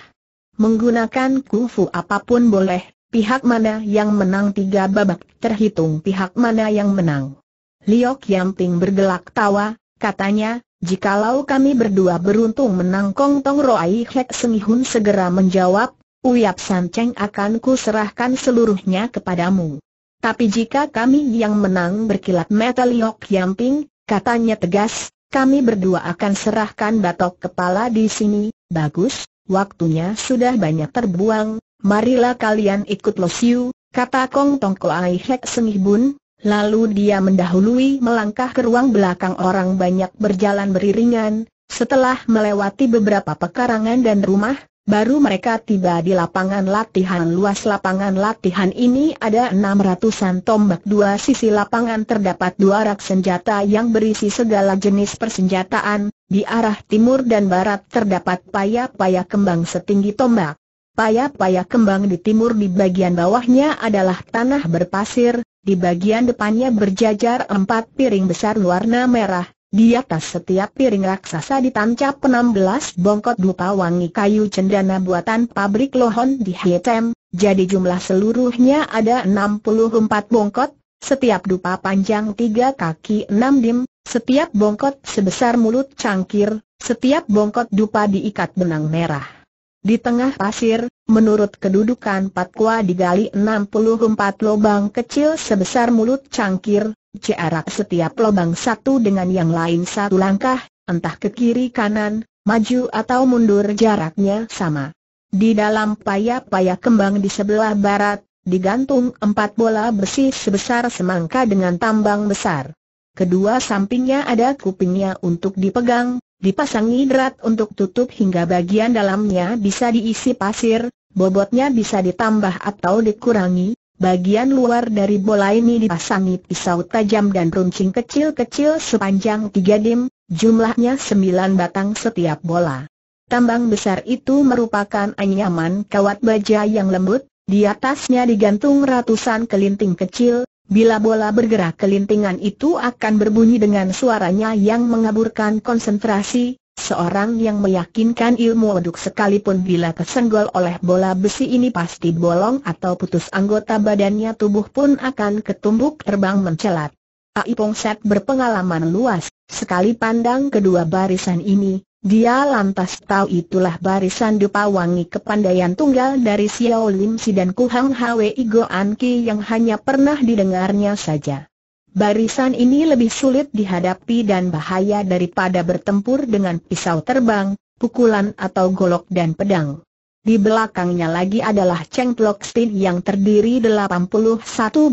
Speaker 1: Menggunakan kungfu apapun boleh, Pihak mana yang menang tiga babak, terhitung pihak mana yang menang. Liok Yamping bergelak tawa, katanya, jikalau kami berdua beruntung menang Kong Tong Roai Hek Sengihun segera menjawab, Uyap San Cheng akan ku serahkan seluruhnya kepadamu. Tapi jika kami yang menang berkilat mata Liok Yamping, katanya tegas, kami berdua akan serahkan batok kepala di sini, bagus, waktunya sudah banyak terbuang, marilah kalian ikut Losiu, kata Kong Tong Koai Hek Bun, lalu dia mendahului melangkah ke ruang belakang orang banyak berjalan beriringan, setelah melewati beberapa pekarangan dan rumah, Baru mereka tiba di lapangan latihan luas lapangan latihan ini ada enam ratusan tombak dua sisi lapangan terdapat dua rak senjata yang berisi segala jenis persenjataan, di arah timur dan barat terdapat paya-paya kembang setinggi tombak. Paya-paya kembang di timur di bagian bawahnya adalah tanah berpasir, di bagian depannya berjajar empat piring besar warna merah, di atas setiap piring raksasa ditancap 16 bongkot dupa wangi kayu cendana buatan pabrik lohon di Hietem, jadi jumlah seluruhnya ada 64 bongkot, setiap dupa panjang 3 kaki 6 dim, setiap bongkot sebesar mulut cangkir, setiap bongkot dupa diikat benang merah. Di tengah pasir, menurut kedudukan Patkwa digali 64 lubang kecil sebesar mulut cangkir, jarak setiap lubang satu dengan yang lain satu langkah, entah ke kiri kanan, maju atau mundur jaraknya sama. Di dalam paya-paya kembang di sebelah barat, digantung empat bola besi sebesar semangka dengan tambang besar. Kedua sampingnya ada kupingnya untuk dipegang, dipasangi drat untuk tutup hingga bagian dalamnya bisa diisi pasir, bobotnya bisa ditambah atau dikurangi, bagian luar dari bola ini dipasangi pisau tajam dan runcing kecil-kecil sepanjang tiga dim, jumlahnya sembilan batang setiap bola. Tambang besar itu merupakan anyaman kawat baja yang lembut, di atasnya digantung ratusan kelinting kecil, Bila bola bergerak kelintingan itu akan berbunyi dengan suaranya yang mengaburkan konsentrasi, seorang yang meyakinkan ilmu weduk sekalipun bila tersenggol oleh bola besi ini pasti bolong atau putus anggota badannya tubuh pun akan ketumbuk terbang mencelat. Aipong Set berpengalaman luas, sekali pandang kedua barisan ini, dia lantas tahu itulah barisan dupa wangi kepandaian tunggal dari Xiao Lim Si dan Kuhang Hwe Go An Ki yang hanya pernah didengarnya saja. Barisan ini lebih sulit dihadapi dan bahaya daripada bertempur dengan pisau terbang, pukulan atau golok dan pedang. Di belakangnya lagi adalah Cheng Plok Stin yang terdiri 81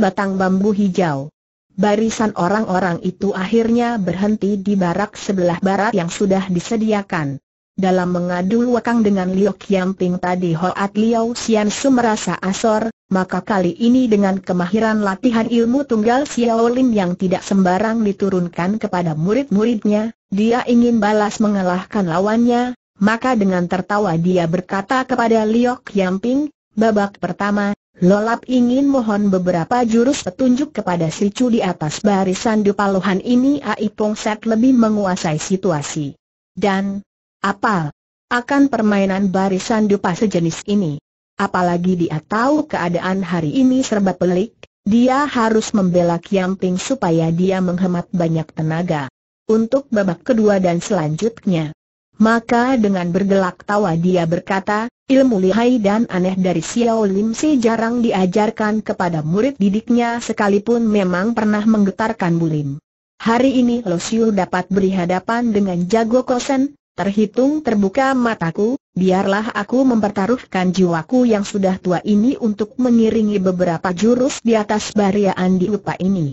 Speaker 1: batang bambu hijau. Barisan orang-orang itu akhirnya berhenti di barak sebelah barat yang sudah disediakan. Dalam mengadu wakang dengan Liu Kiamping tadi Hoat Liu Xian Su merasa asor, maka kali ini dengan kemahiran latihan ilmu tunggal Xiao Lin yang tidak sembarang diturunkan kepada murid-muridnya, dia ingin balas mengalahkan lawannya, maka dengan tertawa dia berkata kepada Liu Kiamping, babak pertama, Lolap ingin mohon beberapa jurus petunjuk kepada si Chu di atas barisan Dupaluhan ini Ai Set lebih menguasai situasi. Dan, apa akan permainan barisan dupa sejenis ini? Apalagi dia tahu keadaan hari ini serba pelik, dia harus membela Kiamping supaya dia menghemat banyak tenaga. Untuk babak kedua dan selanjutnya, maka dengan bergelak tawa dia berkata, ilmu lihai dan aneh dari Xiao Lim Si jarang diajarkan kepada murid didiknya sekalipun memang pernah menggetarkan bulim. Hari ini Lo Siu dapat berhadapan dengan jago kosen, terhitung terbuka mataku, biarlah aku mempertaruhkan jiwaku yang sudah tua ini untuk mengiringi beberapa jurus di atas bariaan di upa ini.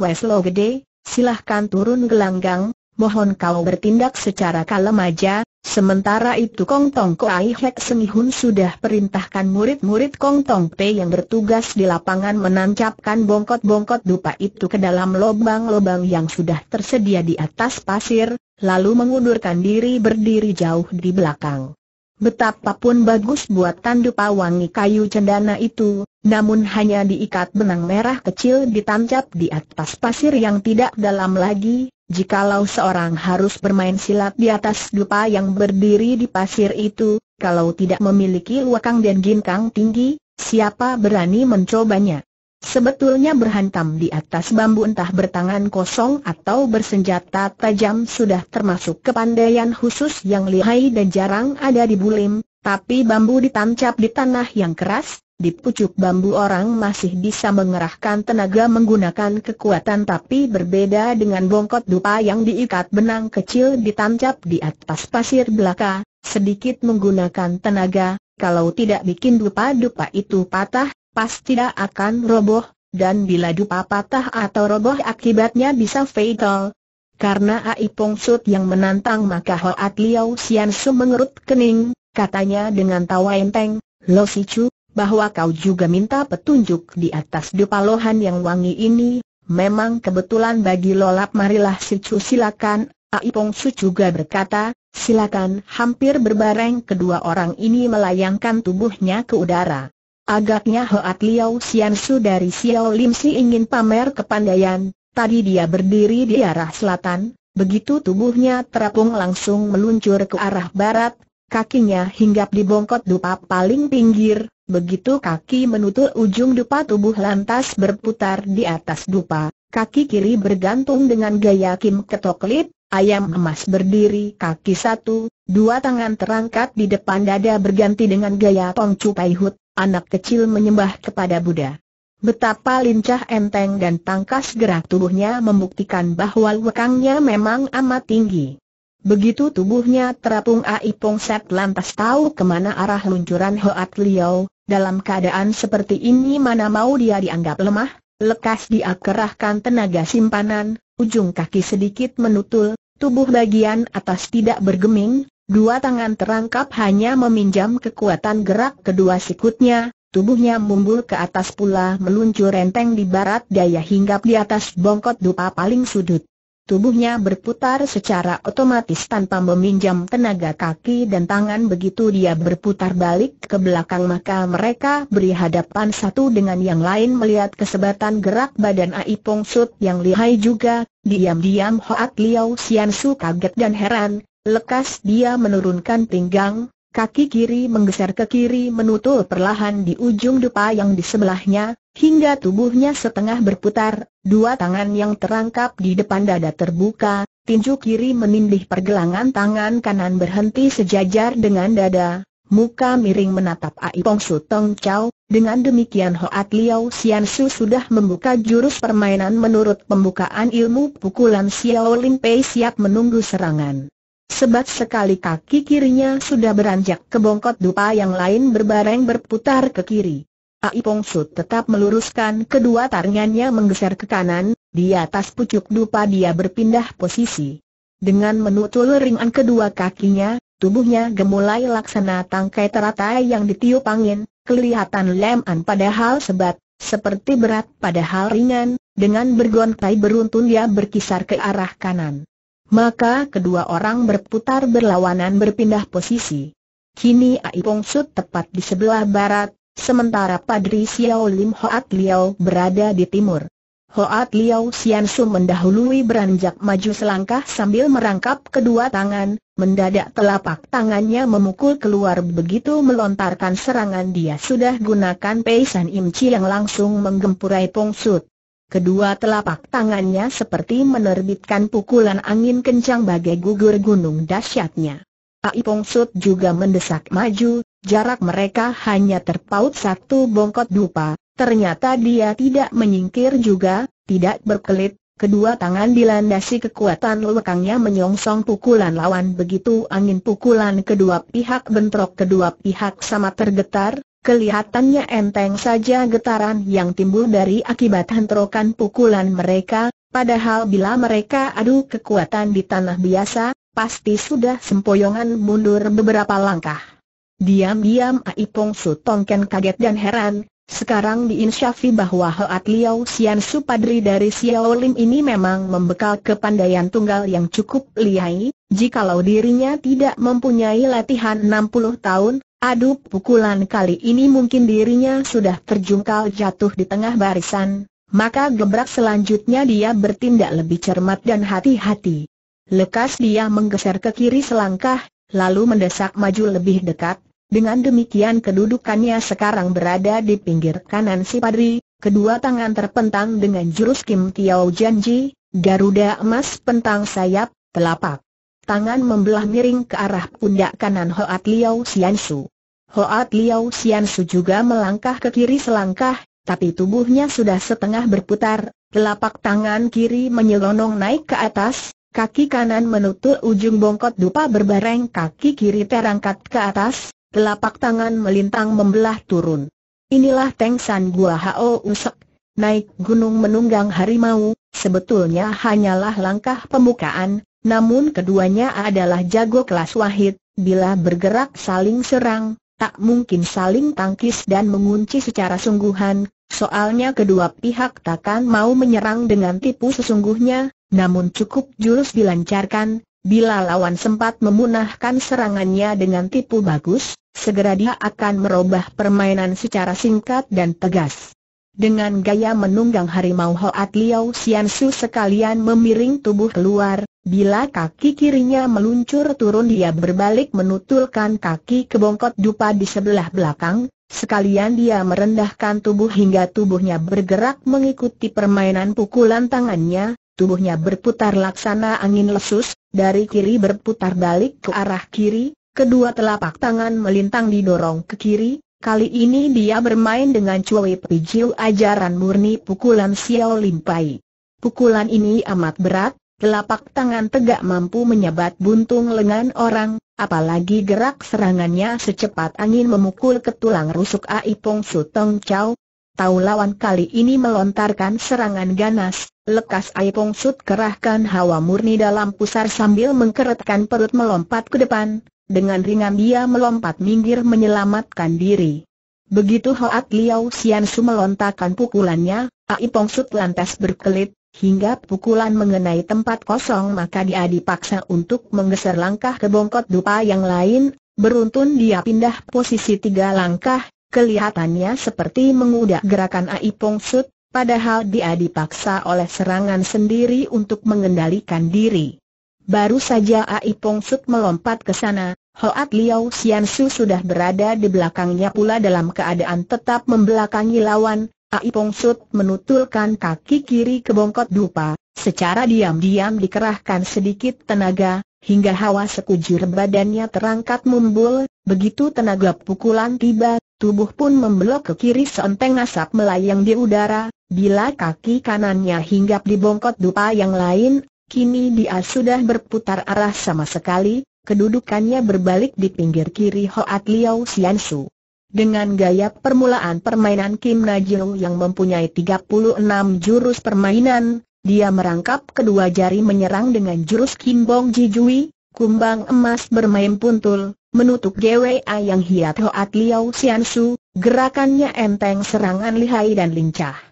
Speaker 1: Weslo gede, silahkan turun gelanggang, mohon kau bertindak secara kalem aja, sementara itu Kong Tong Koai Hek Hun sudah perintahkan murid-murid Kong Tong Pe yang bertugas di lapangan menancapkan bongkot-bongkot dupa itu ke dalam lubang-lubang yang sudah tersedia di atas pasir, lalu mengundurkan diri berdiri jauh di belakang. Betapapun bagus buatan dupa wangi kayu cendana itu, namun hanya diikat benang merah kecil ditancap di atas pasir yang tidak dalam lagi, Jikalau seorang harus bermain silat di atas dupa yang berdiri di pasir itu, kalau tidak memiliki luakang dan ginkang tinggi, siapa berani mencobanya? Sebetulnya berhantam di atas bambu entah bertangan kosong atau bersenjata tajam sudah termasuk kepandaian khusus yang lihai dan jarang ada di bulim, tapi bambu ditancap di tanah yang keras, di pucuk bambu orang masih bisa mengerahkan tenaga menggunakan kekuatan tapi berbeda dengan bongkot dupa yang diikat benang kecil ditancap di atas pasir belaka, sedikit menggunakan tenaga, kalau tidak bikin dupa-dupa itu patah, pas tidak akan roboh, dan bila dupa patah atau roboh akibatnya bisa fatal. Karena Ai Pong Sut yang menantang maka Hoat Liao Sian Su mengerut kening, katanya dengan tawa enteng, Lo Si Chu, bahwa kau juga minta petunjuk di atas dupa lohan yang wangi ini, memang kebetulan bagi lolap marilah Sicu silakan, Aipong Su juga berkata, silakan hampir berbareng kedua orang ini melayangkan tubuhnya ke udara. Agaknya Hoat Liao Sian Su dari Xiao Lim Si ingin pamer kepandaian, tadi dia berdiri di arah selatan, begitu tubuhnya terapung langsung meluncur ke arah barat, kakinya hinggap di bongkot dupa paling pinggir, Begitu kaki menutup ujung dupa tubuh lantas berputar di atas dupa, kaki kiri bergantung dengan gaya Kim ketoklip, ayam emas berdiri kaki satu, dua tangan terangkat di depan dada berganti dengan gaya Tong Chu anak kecil menyembah kepada Buddha. Betapa lincah enteng dan tangkas gerak tubuhnya membuktikan bahwa wekangnya memang amat tinggi. Begitu tubuhnya terapung Ai Pong Set lantas tahu kemana arah luncuran Hoat Liao, dalam keadaan seperti ini mana mau dia dianggap lemah, lekas dia kerahkan tenaga simpanan, ujung kaki sedikit menutul, tubuh bagian atas tidak bergeming, dua tangan terangkap hanya meminjam kekuatan gerak kedua sikutnya, Tubuhnya mumbul ke atas pula meluncur renteng di barat daya hinggap di atas bongkot dupa paling sudut. Tubuhnya berputar secara otomatis tanpa meminjam tenaga kaki dan tangan begitu dia berputar balik ke belakang maka mereka beri hadapan satu dengan yang lain melihat kesebatan gerak badan Aipong Pong Sut yang lihai juga, diam-diam Hoat Liao Sian Su kaget dan heran, lekas dia menurunkan pinggang, kaki kiri menggeser ke kiri menutul perlahan di ujung dupa yang di sebelahnya, hingga tubuhnya setengah berputar, dua tangan yang terangkap di depan dada terbuka, tinju kiri menindih pergelangan tangan kanan berhenti sejajar dengan dada, muka miring menatap Ai Pong Su Tong Chau, dengan demikian Hoat Liao Sian Su sudah membuka jurus permainan menurut pembukaan ilmu pukulan Xiao Lin Pei siap menunggu serangan. Sebat sekali kaki kirinya sudah beranjak ke bongkot dupa yang lain berbareng berputar ke kiri. Ai Su tetap meluruskan kedua tangannya menggeser ke kanan, di atas pucuk dupa dia berpindah posisi. Dengan menutul ringan kedua kakinya, tubuhnya gemulai laksana tangkai teratai yang ditiup angin, kelihatan leman padahal sebat, seperti berat padahal ringan, dengan bergontai beruntun dia berkisar ke arah kanan. Maka kedua orang berputar berlawanan berpindah posisi. Kini Ai Su tepat di sebelah barat, sementara Padri Xiao Lim Hoat Liao berada di timur. Hoat Liao Xian Su mendahului beranjak maju selangkah sambil merangkap kedua tangan, mendadak telapak tangannya memukul keluar begitu melontarkan serangan dia sudah gunakan Pei Im Chi yang langsung menggempurai Sud. Kedua telapak tangannya seperti menerbitkan pukulan angin kencang bagai gugur gunung dahsyatnya. Ipong Sud juga mendesak maju, Jarak mereka hanya terpaut satu bongkot dupa, ternyata dia tidak menyingkir juga, tidak berkelit, kedua tangan dilandasi kekuatan lekangnya menyongsong pukulan lawan begitu angin pukulan kedua pihak bentrok kedua pihak sama tergetar, Kelihatannya enteng saja getaran yang timbul dari akibat hentrokan pukulan mereka, padahal bila mereka adu kekuatan di tanah biasa, pasti sudah sempoyongan mundur beberapa langkah. Diam-diam Aipong Su Tongken kaget dan heran, sekarang diinsyafi bahwa Hoat Liao Sian Su Padri dari Xiao Lim ini memang membekal kepandaian tunggal yang cukup lihai, jikalau dirinya tidak mempunyai latihan 60 tahun, aduk pukulan kali ini mungkin dirinya sudah terjungkal jatuh di tengah barisan, maka gebrak selanjutnya dia bertindak lebih cermat dan hati-hati. Lekas dia menggeser ke kiri selangkah, lalu mendesak maju lebih dekat, dengan demikian kedudukannya sekarang berada di pinggir kanan si Padri, kedua tangan terpentang dengan jurus Kim Tiao Janji, Garuda Emas Pentang Sayap, Telapak. Tangan membelah miring ke arah pundak kanan Hoat Liao Xiansu. Hoat Liao Xiansu juga melangkah ke kiri selangkah, tapi tubuhnya sudah setengah berputar, telapak tangan kiri menyelonong naik ke atas, kaki kanan menutup ujung bongkot dupa berbareng kaki kiri terangkat ke atas, telapak tangan melintang membelah turun. Inilah Teng San Gua Hao Usek, naik gunung menunggang harimau, sebetulnya hanyalah langkah pembukaan, namun keduanya adalah jago kelas wahid, bila bergerak saling serang, tak mungkin saling tangkis dan mengunci secara sungguhan, soalnya kedua pihak takkan mau menyerang dengan tipu sesungguhnya, namun cukup jurus dilancarkan, Bila lawan sempat memunahkan serangannya dengan tipu bagus, segera dia akan merubah permainan secara singkat dan tegas. Dengan gaya menunggang harimau Hoat Liao Siansu sekalian memiring tubuh keluar, bila kaki kirinya meluncur turun dia berbalik menutulkan kaki ke kebongkot dupa di sebelah belakang, sekalian dia merendahkan tubuh hingga tubuhnya bergerak mengikuti permainan pukulan tangannya, tubuhnya berputar laksana angin lesus, dari kiri berputar balik ke arah kiri, kedua telapak tangan melintang didorong ke kiri, kali ini dia bermain dengan cuai pijil ajaran murni pukulan Xiao Limpai. Pukulan ini amat berat, telapak tangan tegak mampu menyabat buntung lengan orang, apalagi gerak serangannya secepat angin memukul ke tulang rusuk Aipong Sutong Chow, Tahu lawan kali ini melontarkan serangan ganas, Lekas Aipong Sud kerahkan hawa murni dalam pusar sambil mengkeretkan perut melompat ke depan, dengan ringan dia melompat minggir menyelamatkan diri. Begitu Hoat Liao Xian Su melontarkan pukulannya, Aipong Sud lantas berkelit, hingga pukulan mengenai tempat kosong maka dia dipaksa untuk menggeser langkah ke bongkot dupa yang lain, beruntun dia pindah posisi tiga langkah, kelihatannya seperti mengudak gerakan Aipong Sud, padahal dia dipaksa oleh serangan sendiri untuk mengendalikan diri. Baru saja Ai Pong Suk melompat ke sana, Hoat Liao Xian Su sudah berada di belakangnya pula dalam keadaan tetap membelakangi lawan, Ai Pong Suk menutulkan kaki kiri ke bongkot dupa, secara diam-diam dikerahkan sedikit tenaga, hingga hawa sekujur badannya terangkat mumbul, begitu tenaga pukulan tiba, tubuh pun membelok ke kiri seonteng asap melayang di udara, Bila kaki kanannya hinggap di bongkot dupa yang lain, kini dia sudah berputar arah sama sekali, kedudukannya berbalik di pinggir kiri Hoat Liao Sian Su. Dengan gaya permulaan permainan Kim Najil yang mempunyai 36 jurus permainan, dia merangkap kedua jari menyerang dengan jurus Kim Bong Ji Jui, kumbang emas bermain puntul, menutup GWA yang hiat Hoat Liao Sian Su, gerakannya enteng serangan lihai dan lincah.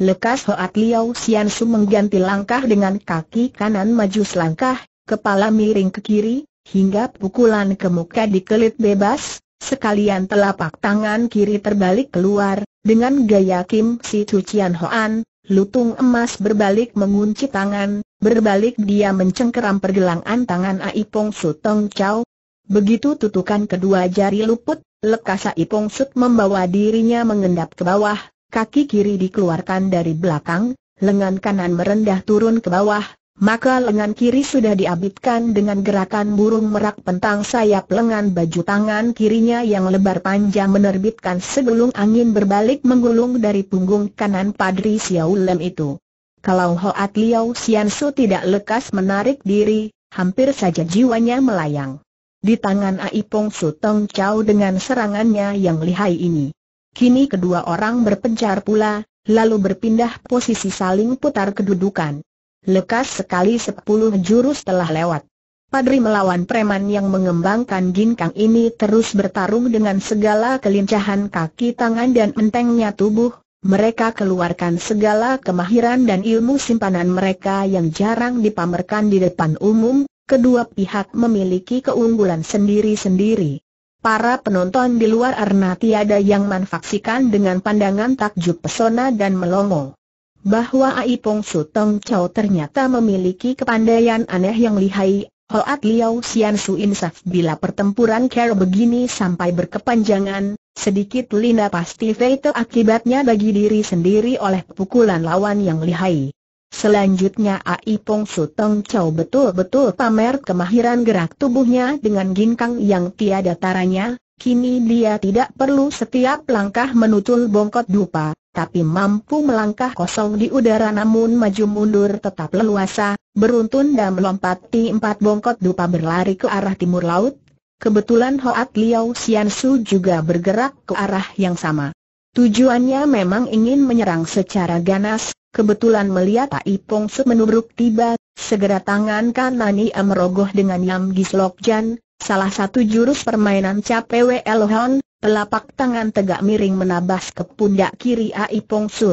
Speaker 1: Lekas Hoat liau, Sian Su mengganti langkah dengan kaki kanan maju selangkah, kepala miring ke kiri, hingga pukulan ke muka dikelit bebas, sekalian telapak tangan kiri terbalik keluar, dengan gaya Kim Si Cucian Hoan, lutung emas berbalik mengunci tangan, berbalik dia mencengkeram pergelangan tangan Aipong Su Tong Chow. Begitu tutukan kedua jari luput, lekas Aipong Su membawa dirinya mengendap ke bawah, kaki kiri dikeluarkan dari belakang, lengan kanan merendah turun ke bawah, maka lengan kiri sudah diabitkan dengan gerakan burung merak pentang sayap lengan baju tangan kirinya yang lebar panjang menerbitkan segelung angin berbalik menggulung dari punggung kanan Padri Xiao Lem itu. Kalau Hoat Liao Xiansu tidak lekas menarik diri, hampir saja jiwanya melayang. Di tangan Aipong Sutong Chow dengan serangannya yang lihai ini. Kini kedua orang berpencar pula, lalu berpindah posisi saling putar kedudukan. Lekas sekali sepuluh jurus telah lewat. Padri melawan preman yang mengembangkan ginkang ini terus bertarung dengan segala kelincahan kaki tangan dan entengnya tubuh, mereka keluarkan segala kemahiran dan ilmu simpanan mereka yang jarang dipamerkan di depan umum, kedua pihak memiliki keunggulan sendiri-sendiri. Para penonton di luar arena tiada yang manfaksikan dengan pandangan takjub pesona dan melongo. Bahwa Ai Pong Tong Chow ternyata memiliki kepandaian aneh yang lihai, Hoat Liao Sian Su Insaf bila pertempuran kera begini sampai berkepanjangan, sedikit Linda pasti fate akibatnya bagi diri sendiri oleh pukulan lawan yang lihai. Selanjutnya Ai Pong Su Tong Chow betul-betul pamer kemahiran gerak tubuhnya dengan ginkang yang tiada taranya, kini dia tidak perlu setiap langkah menutul bongkot dupa, tapi mampu melangkah kosong di udara namun maju mundur tetap leluasa, beruntun dan melompati empat bongkot dupa berlari ke arah timur laut. Kebetulan Hoat Liao Xian Su juga bergerak ke arah yang sama. Tujuannya memang ingin menyerang secara ganas, Kebetulan melihat Tai Pong Su menubruk tiba, segera tangan kanan merogoh dengan Yam Gislok Jan, salah satu jurus permainan Capewe Elohon, telapak tangan tegak miring menabas ke pundak kiri Ai Pong Su.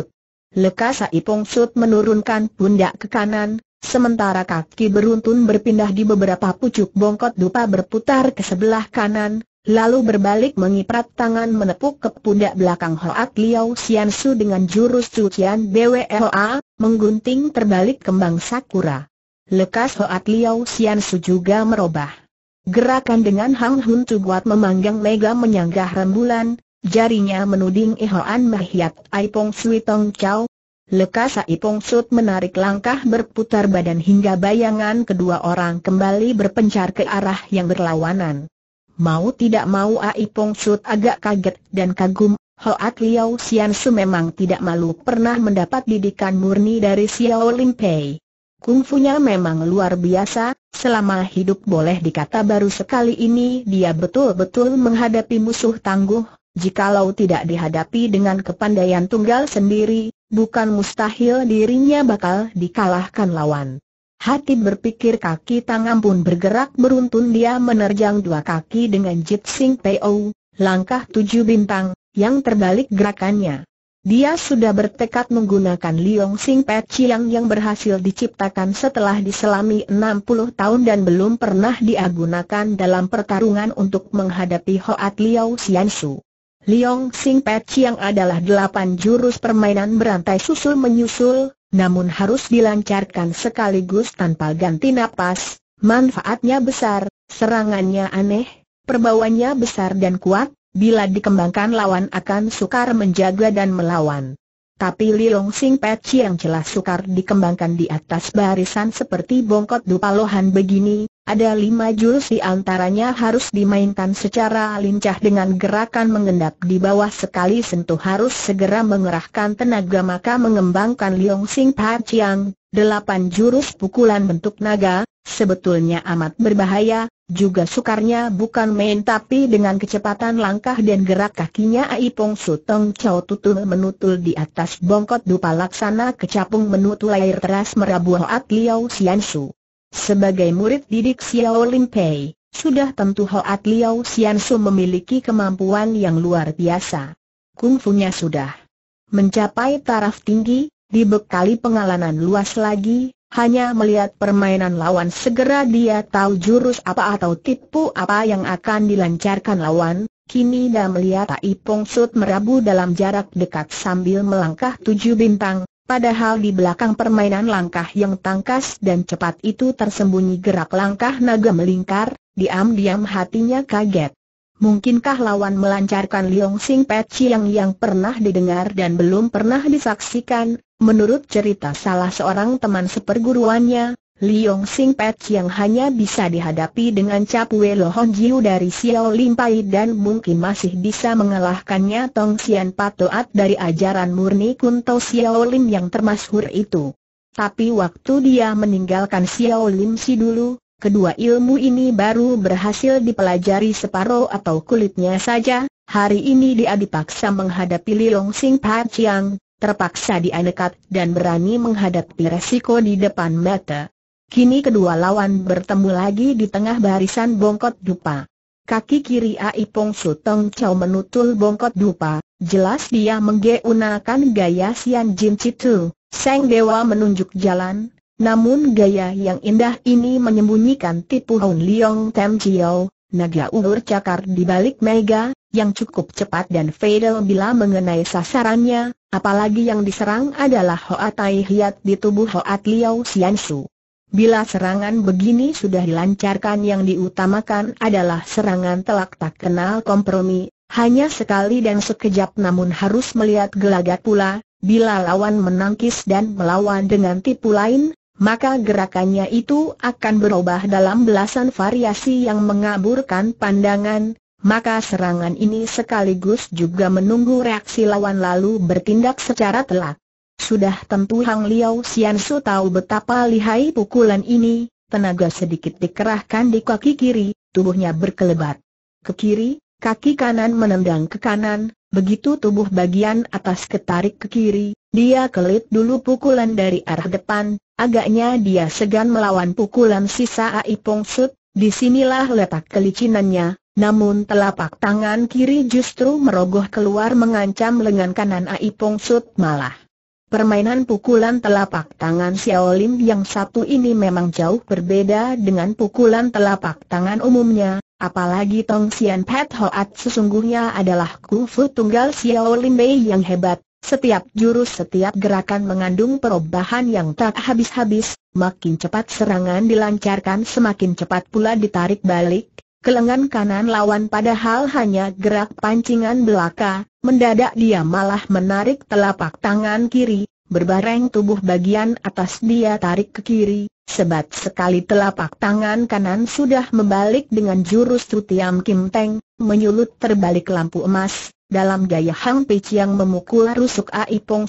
Speaker 1: Lekas Ai Pong Su menurunkan pundak ke kanan, sementara kaki beruntun berpindah di beberapa pucuk bongkot dupa berputar ke sebelah kanan, lalu berbalik mengiprat tangan menepuk ke pundak belakang Hoat Liao Xian Su dengan jurus cucian BWLA, menggunting terbalik kembang sakura. Lekas Hoat Liao Xian Su juga merubah Gerakan dengan Hang Hun Tu buat memanggang mega menyanggah rembulan, jarinya menuding Ihoan Mahiat Aipong Sui Tong Chow. Lekas Aipong Sut menarik langkah berputar badan hingga bayangan kedua orang kembali berpencar ke arah yang berlawanan. Mau tidak mau Ai Pong Chut agak kaget dan kagum, Hoat Liao Xian Su memang tidak malu pernah mendapat didikan murni dari Xiao Lin Pei. Kungfunya memang luar biasa, selama hidup boleh dikata baru sekali ini dia betul-betul menghadapi musuh tangguh, jikalau tidak dihadapi dengan kepandaian tunggal sendiri, bukan mustahil dirinya bakal dikalahkan lawan. Hati berpikir kaki tangan pun bergerak beruntun dia menerjang dua kaki dengan Jit Sing Po, langkah tujuh bintang, yang terbalik gerakannya. Dia sudah bertekad menggunakan Liong Sing Pe Chiang yang berhasil diciptakan setelah diselami 60 tahun dan belum pernah diagunakan dalam pertarungan untuk menghadapi Hoat Liao Xian Su. Liong Sing Pe Chiang adalah delapan jurus permainan berantai susul-menyusul, namun harus dilancarkan sekaligus tanpa ganti nafas. manfaatnya besar, serangannya aneh, perbawanya besar dan kuat, bila dikembangkan lawan akan sukar menjaga dan melawan. Tapi Lilong Sing Peci yang jelas sukar dikembangkan di atas barisan seperti bongkot dupalohan begini, ada lima jurus di antaranya harus dimainkan secara lincah dengan gerakan mengendap di bawah sekali sentuh harus segera mengerahkan tenaga maka mengembangkan Liong Sing Pat Chiang, delapan jurus pukulan bentuk naga, sebetulnya amat berbahaya, juga sukarnya bukan main tapi dengan kecepatan langkah dan gerak kakinya Aipong Tong Chow Tutul menutul di atas bongkot dupa laksana kecapung menutul air teras merabuh At Liong Sian Su. Sebagai murid didik Xiao Lim Pei, sudah tentu Hoat Liao Xian Su memiliki kemampuan yang luar biasa. Kungfunya sudah mencapai taraf tinggi, dibekali pengalaman luas lagi, hanya melihat permainan lawan segera dia tahu jurus apa atau tipu apa yang akan dilancarkan lawan, Kini dah melihat Tai Pong Sut merabu dalam jarak dekat sambil melangkah tujuh bintang, Padahal di belakang permainan langkah yang tangkas dan cepat itu tersembunyi gerak langkah naga melingkar, diam-diam hatinya kaget. Mungkinkah lawan melancarkan Liong Sing Pet Chiang yang pernah didengar dan belum pernah disaksikan, menurut cerita salah seorang teman seperguruannya, Liong Sing Pet yang hanya bisa dihadapi dengan Cap Wei Lohon Jiu dari Xiao Lim Pai dan mungkin masih bisa mengalahkannya Tong Xian Patoat dari ajaran murni Kunto Xiao Lim yang termasyhur itu. Tapi waktu dia meninggalkan Xiao Lim Si dulu, kedua ilmu ini baru berhasil dipelajari separuh atau kulitnya saja, hari ini dia dipaksa menghadapi Liong Sing Pet yang terpaksa dianekat dan berani menghadapi resiko di depan mata. Kini kedua lawan bertemu lagi di tengah barisan bongkot dupa. Kaki kiri Aipong Sutong Chow menutul bongkot dupa, jelas dia menggunakan gaya Sian Jin Chitu. Sang Dewa menunjuk jalan, namun gaya yang indah ini menyembunyikan tipu Hon Leong Tem Chiao, naga ulur cakar di balik mega, yang cukup cepat dan fatal bila mengenai sasarannya, apalagi yang diserang adalah Hoa Tai Hiat di tubuh Hoat Liao Sian Su. Bila serangan begini sudah dilancarkan yang diutamakan adalah serangan telak tak kenal kompromi, hanya sekali dan sekejap namun harus melihat gelagat pula, bila lawan menangkis dan melawan dengan tipu lain, maka gerakannya itu akan berubah dalam belasan variasi yang mengaburkan pandangan, maka serangan ini sekaligus juga menunggu reaksi lawan lalu bertindak secara telak. Sudah tentu Hang Liao Xian Su tahu betapa lihai pukulan ini, tenaga sedikit dikerahkan di kaki kiri, tubuhnya berkelebat. Ke kiri, kaki kanan menendang ke kanan, begitu tubuh bagian atas ketarik ke kiri, dia kelit dulu pukulan dari arah depan, agaknya dia segan melawan pukulan sisa Ai Pong Sut, disinilah letak kelicinannya, namun telapak tangan kiri justru merogoh keluar mengancam lengan kanan Ai Pong Sut malah. Permainan pukulan telapak tangan Xiao Lim yang satu ini memang jauh berbeda dengan pukulan telapak tangan umumnya, apalagi Tong Sian Pat Hoat sesungguhnya adalah kufu tunggal Xiao Lim Bei yang hebat, setiap jurus setiap gerakan mengandung perubahan yang tak habis-habis, makin cepat serangan dilancarkan semakin cepat pula ditarik balik, kelengan kanan lawan padahal hanya gerak pancingan belaka, Mendadak dia malah menarik telapak tangan kiri, berbareng tubuh bagian atas dia tarik ke kiri, sebat sekali telapak tangan kanan sudah membalik dengan jurus Tutiam Kim Teng, menyulut terbalik lampu emas, dalam gaya Hang Pei yang memukul rusuk Ai Pong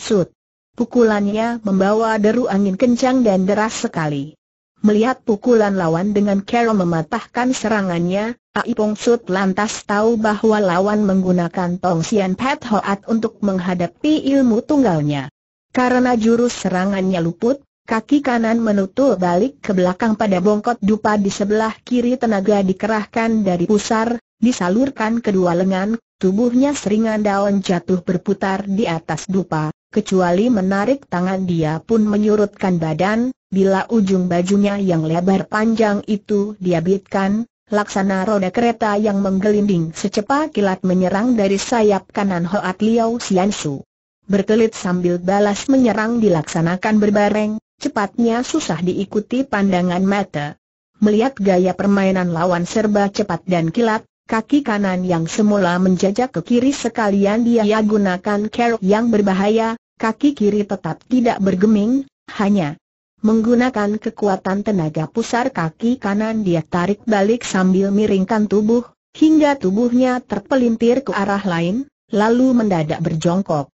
Speaker 1: Pukulannya membawa deru angin kencang dan deras sekali. Melihat pukulan lawan dengan Carol mematahkan serangannya, Ai Pong Sut lantas tahu bahwa lawan menggunakan Tong Sian Pat Hoat untuk menghadapi ilmu tunggalnya. Karena jurus serangannya luput, kaki kanan menutup balik ke belakang pada bongkot dupa di sebelah kiri tenaga dikerahkan dari pusar, disalurkan kedua lengan, tubuhnya seringan daun jatuh berputar di atas dupa, kecuali menarik tangan dia pun menyurutkan badan, Bila ujung bajunya yang lebar panjang itu diabitkan, laksana roda kereta yang menggelinding secepat kilat menyerang dari sayap kanan Hoat Liao Xiansu. Berkelit sambil balas menyerang dilaksanakan berbareng, cepatnya susah diikuti pandangan mata. Melihat gaya permainan lawan serba cepat dan kilat, Kaki kanan yang semula menjajak ke kiri sekalian dia gunakan kerok yang berbahaya, kaki kiri tetap tidak bergeming, hanya Menggunakan kekuatan tenaga pusar kaki kanan dia tarik balik sambil miringkan tubuh, hingga tubuhnya terpelintir ke arah lain, lalu mendadak berjongkok.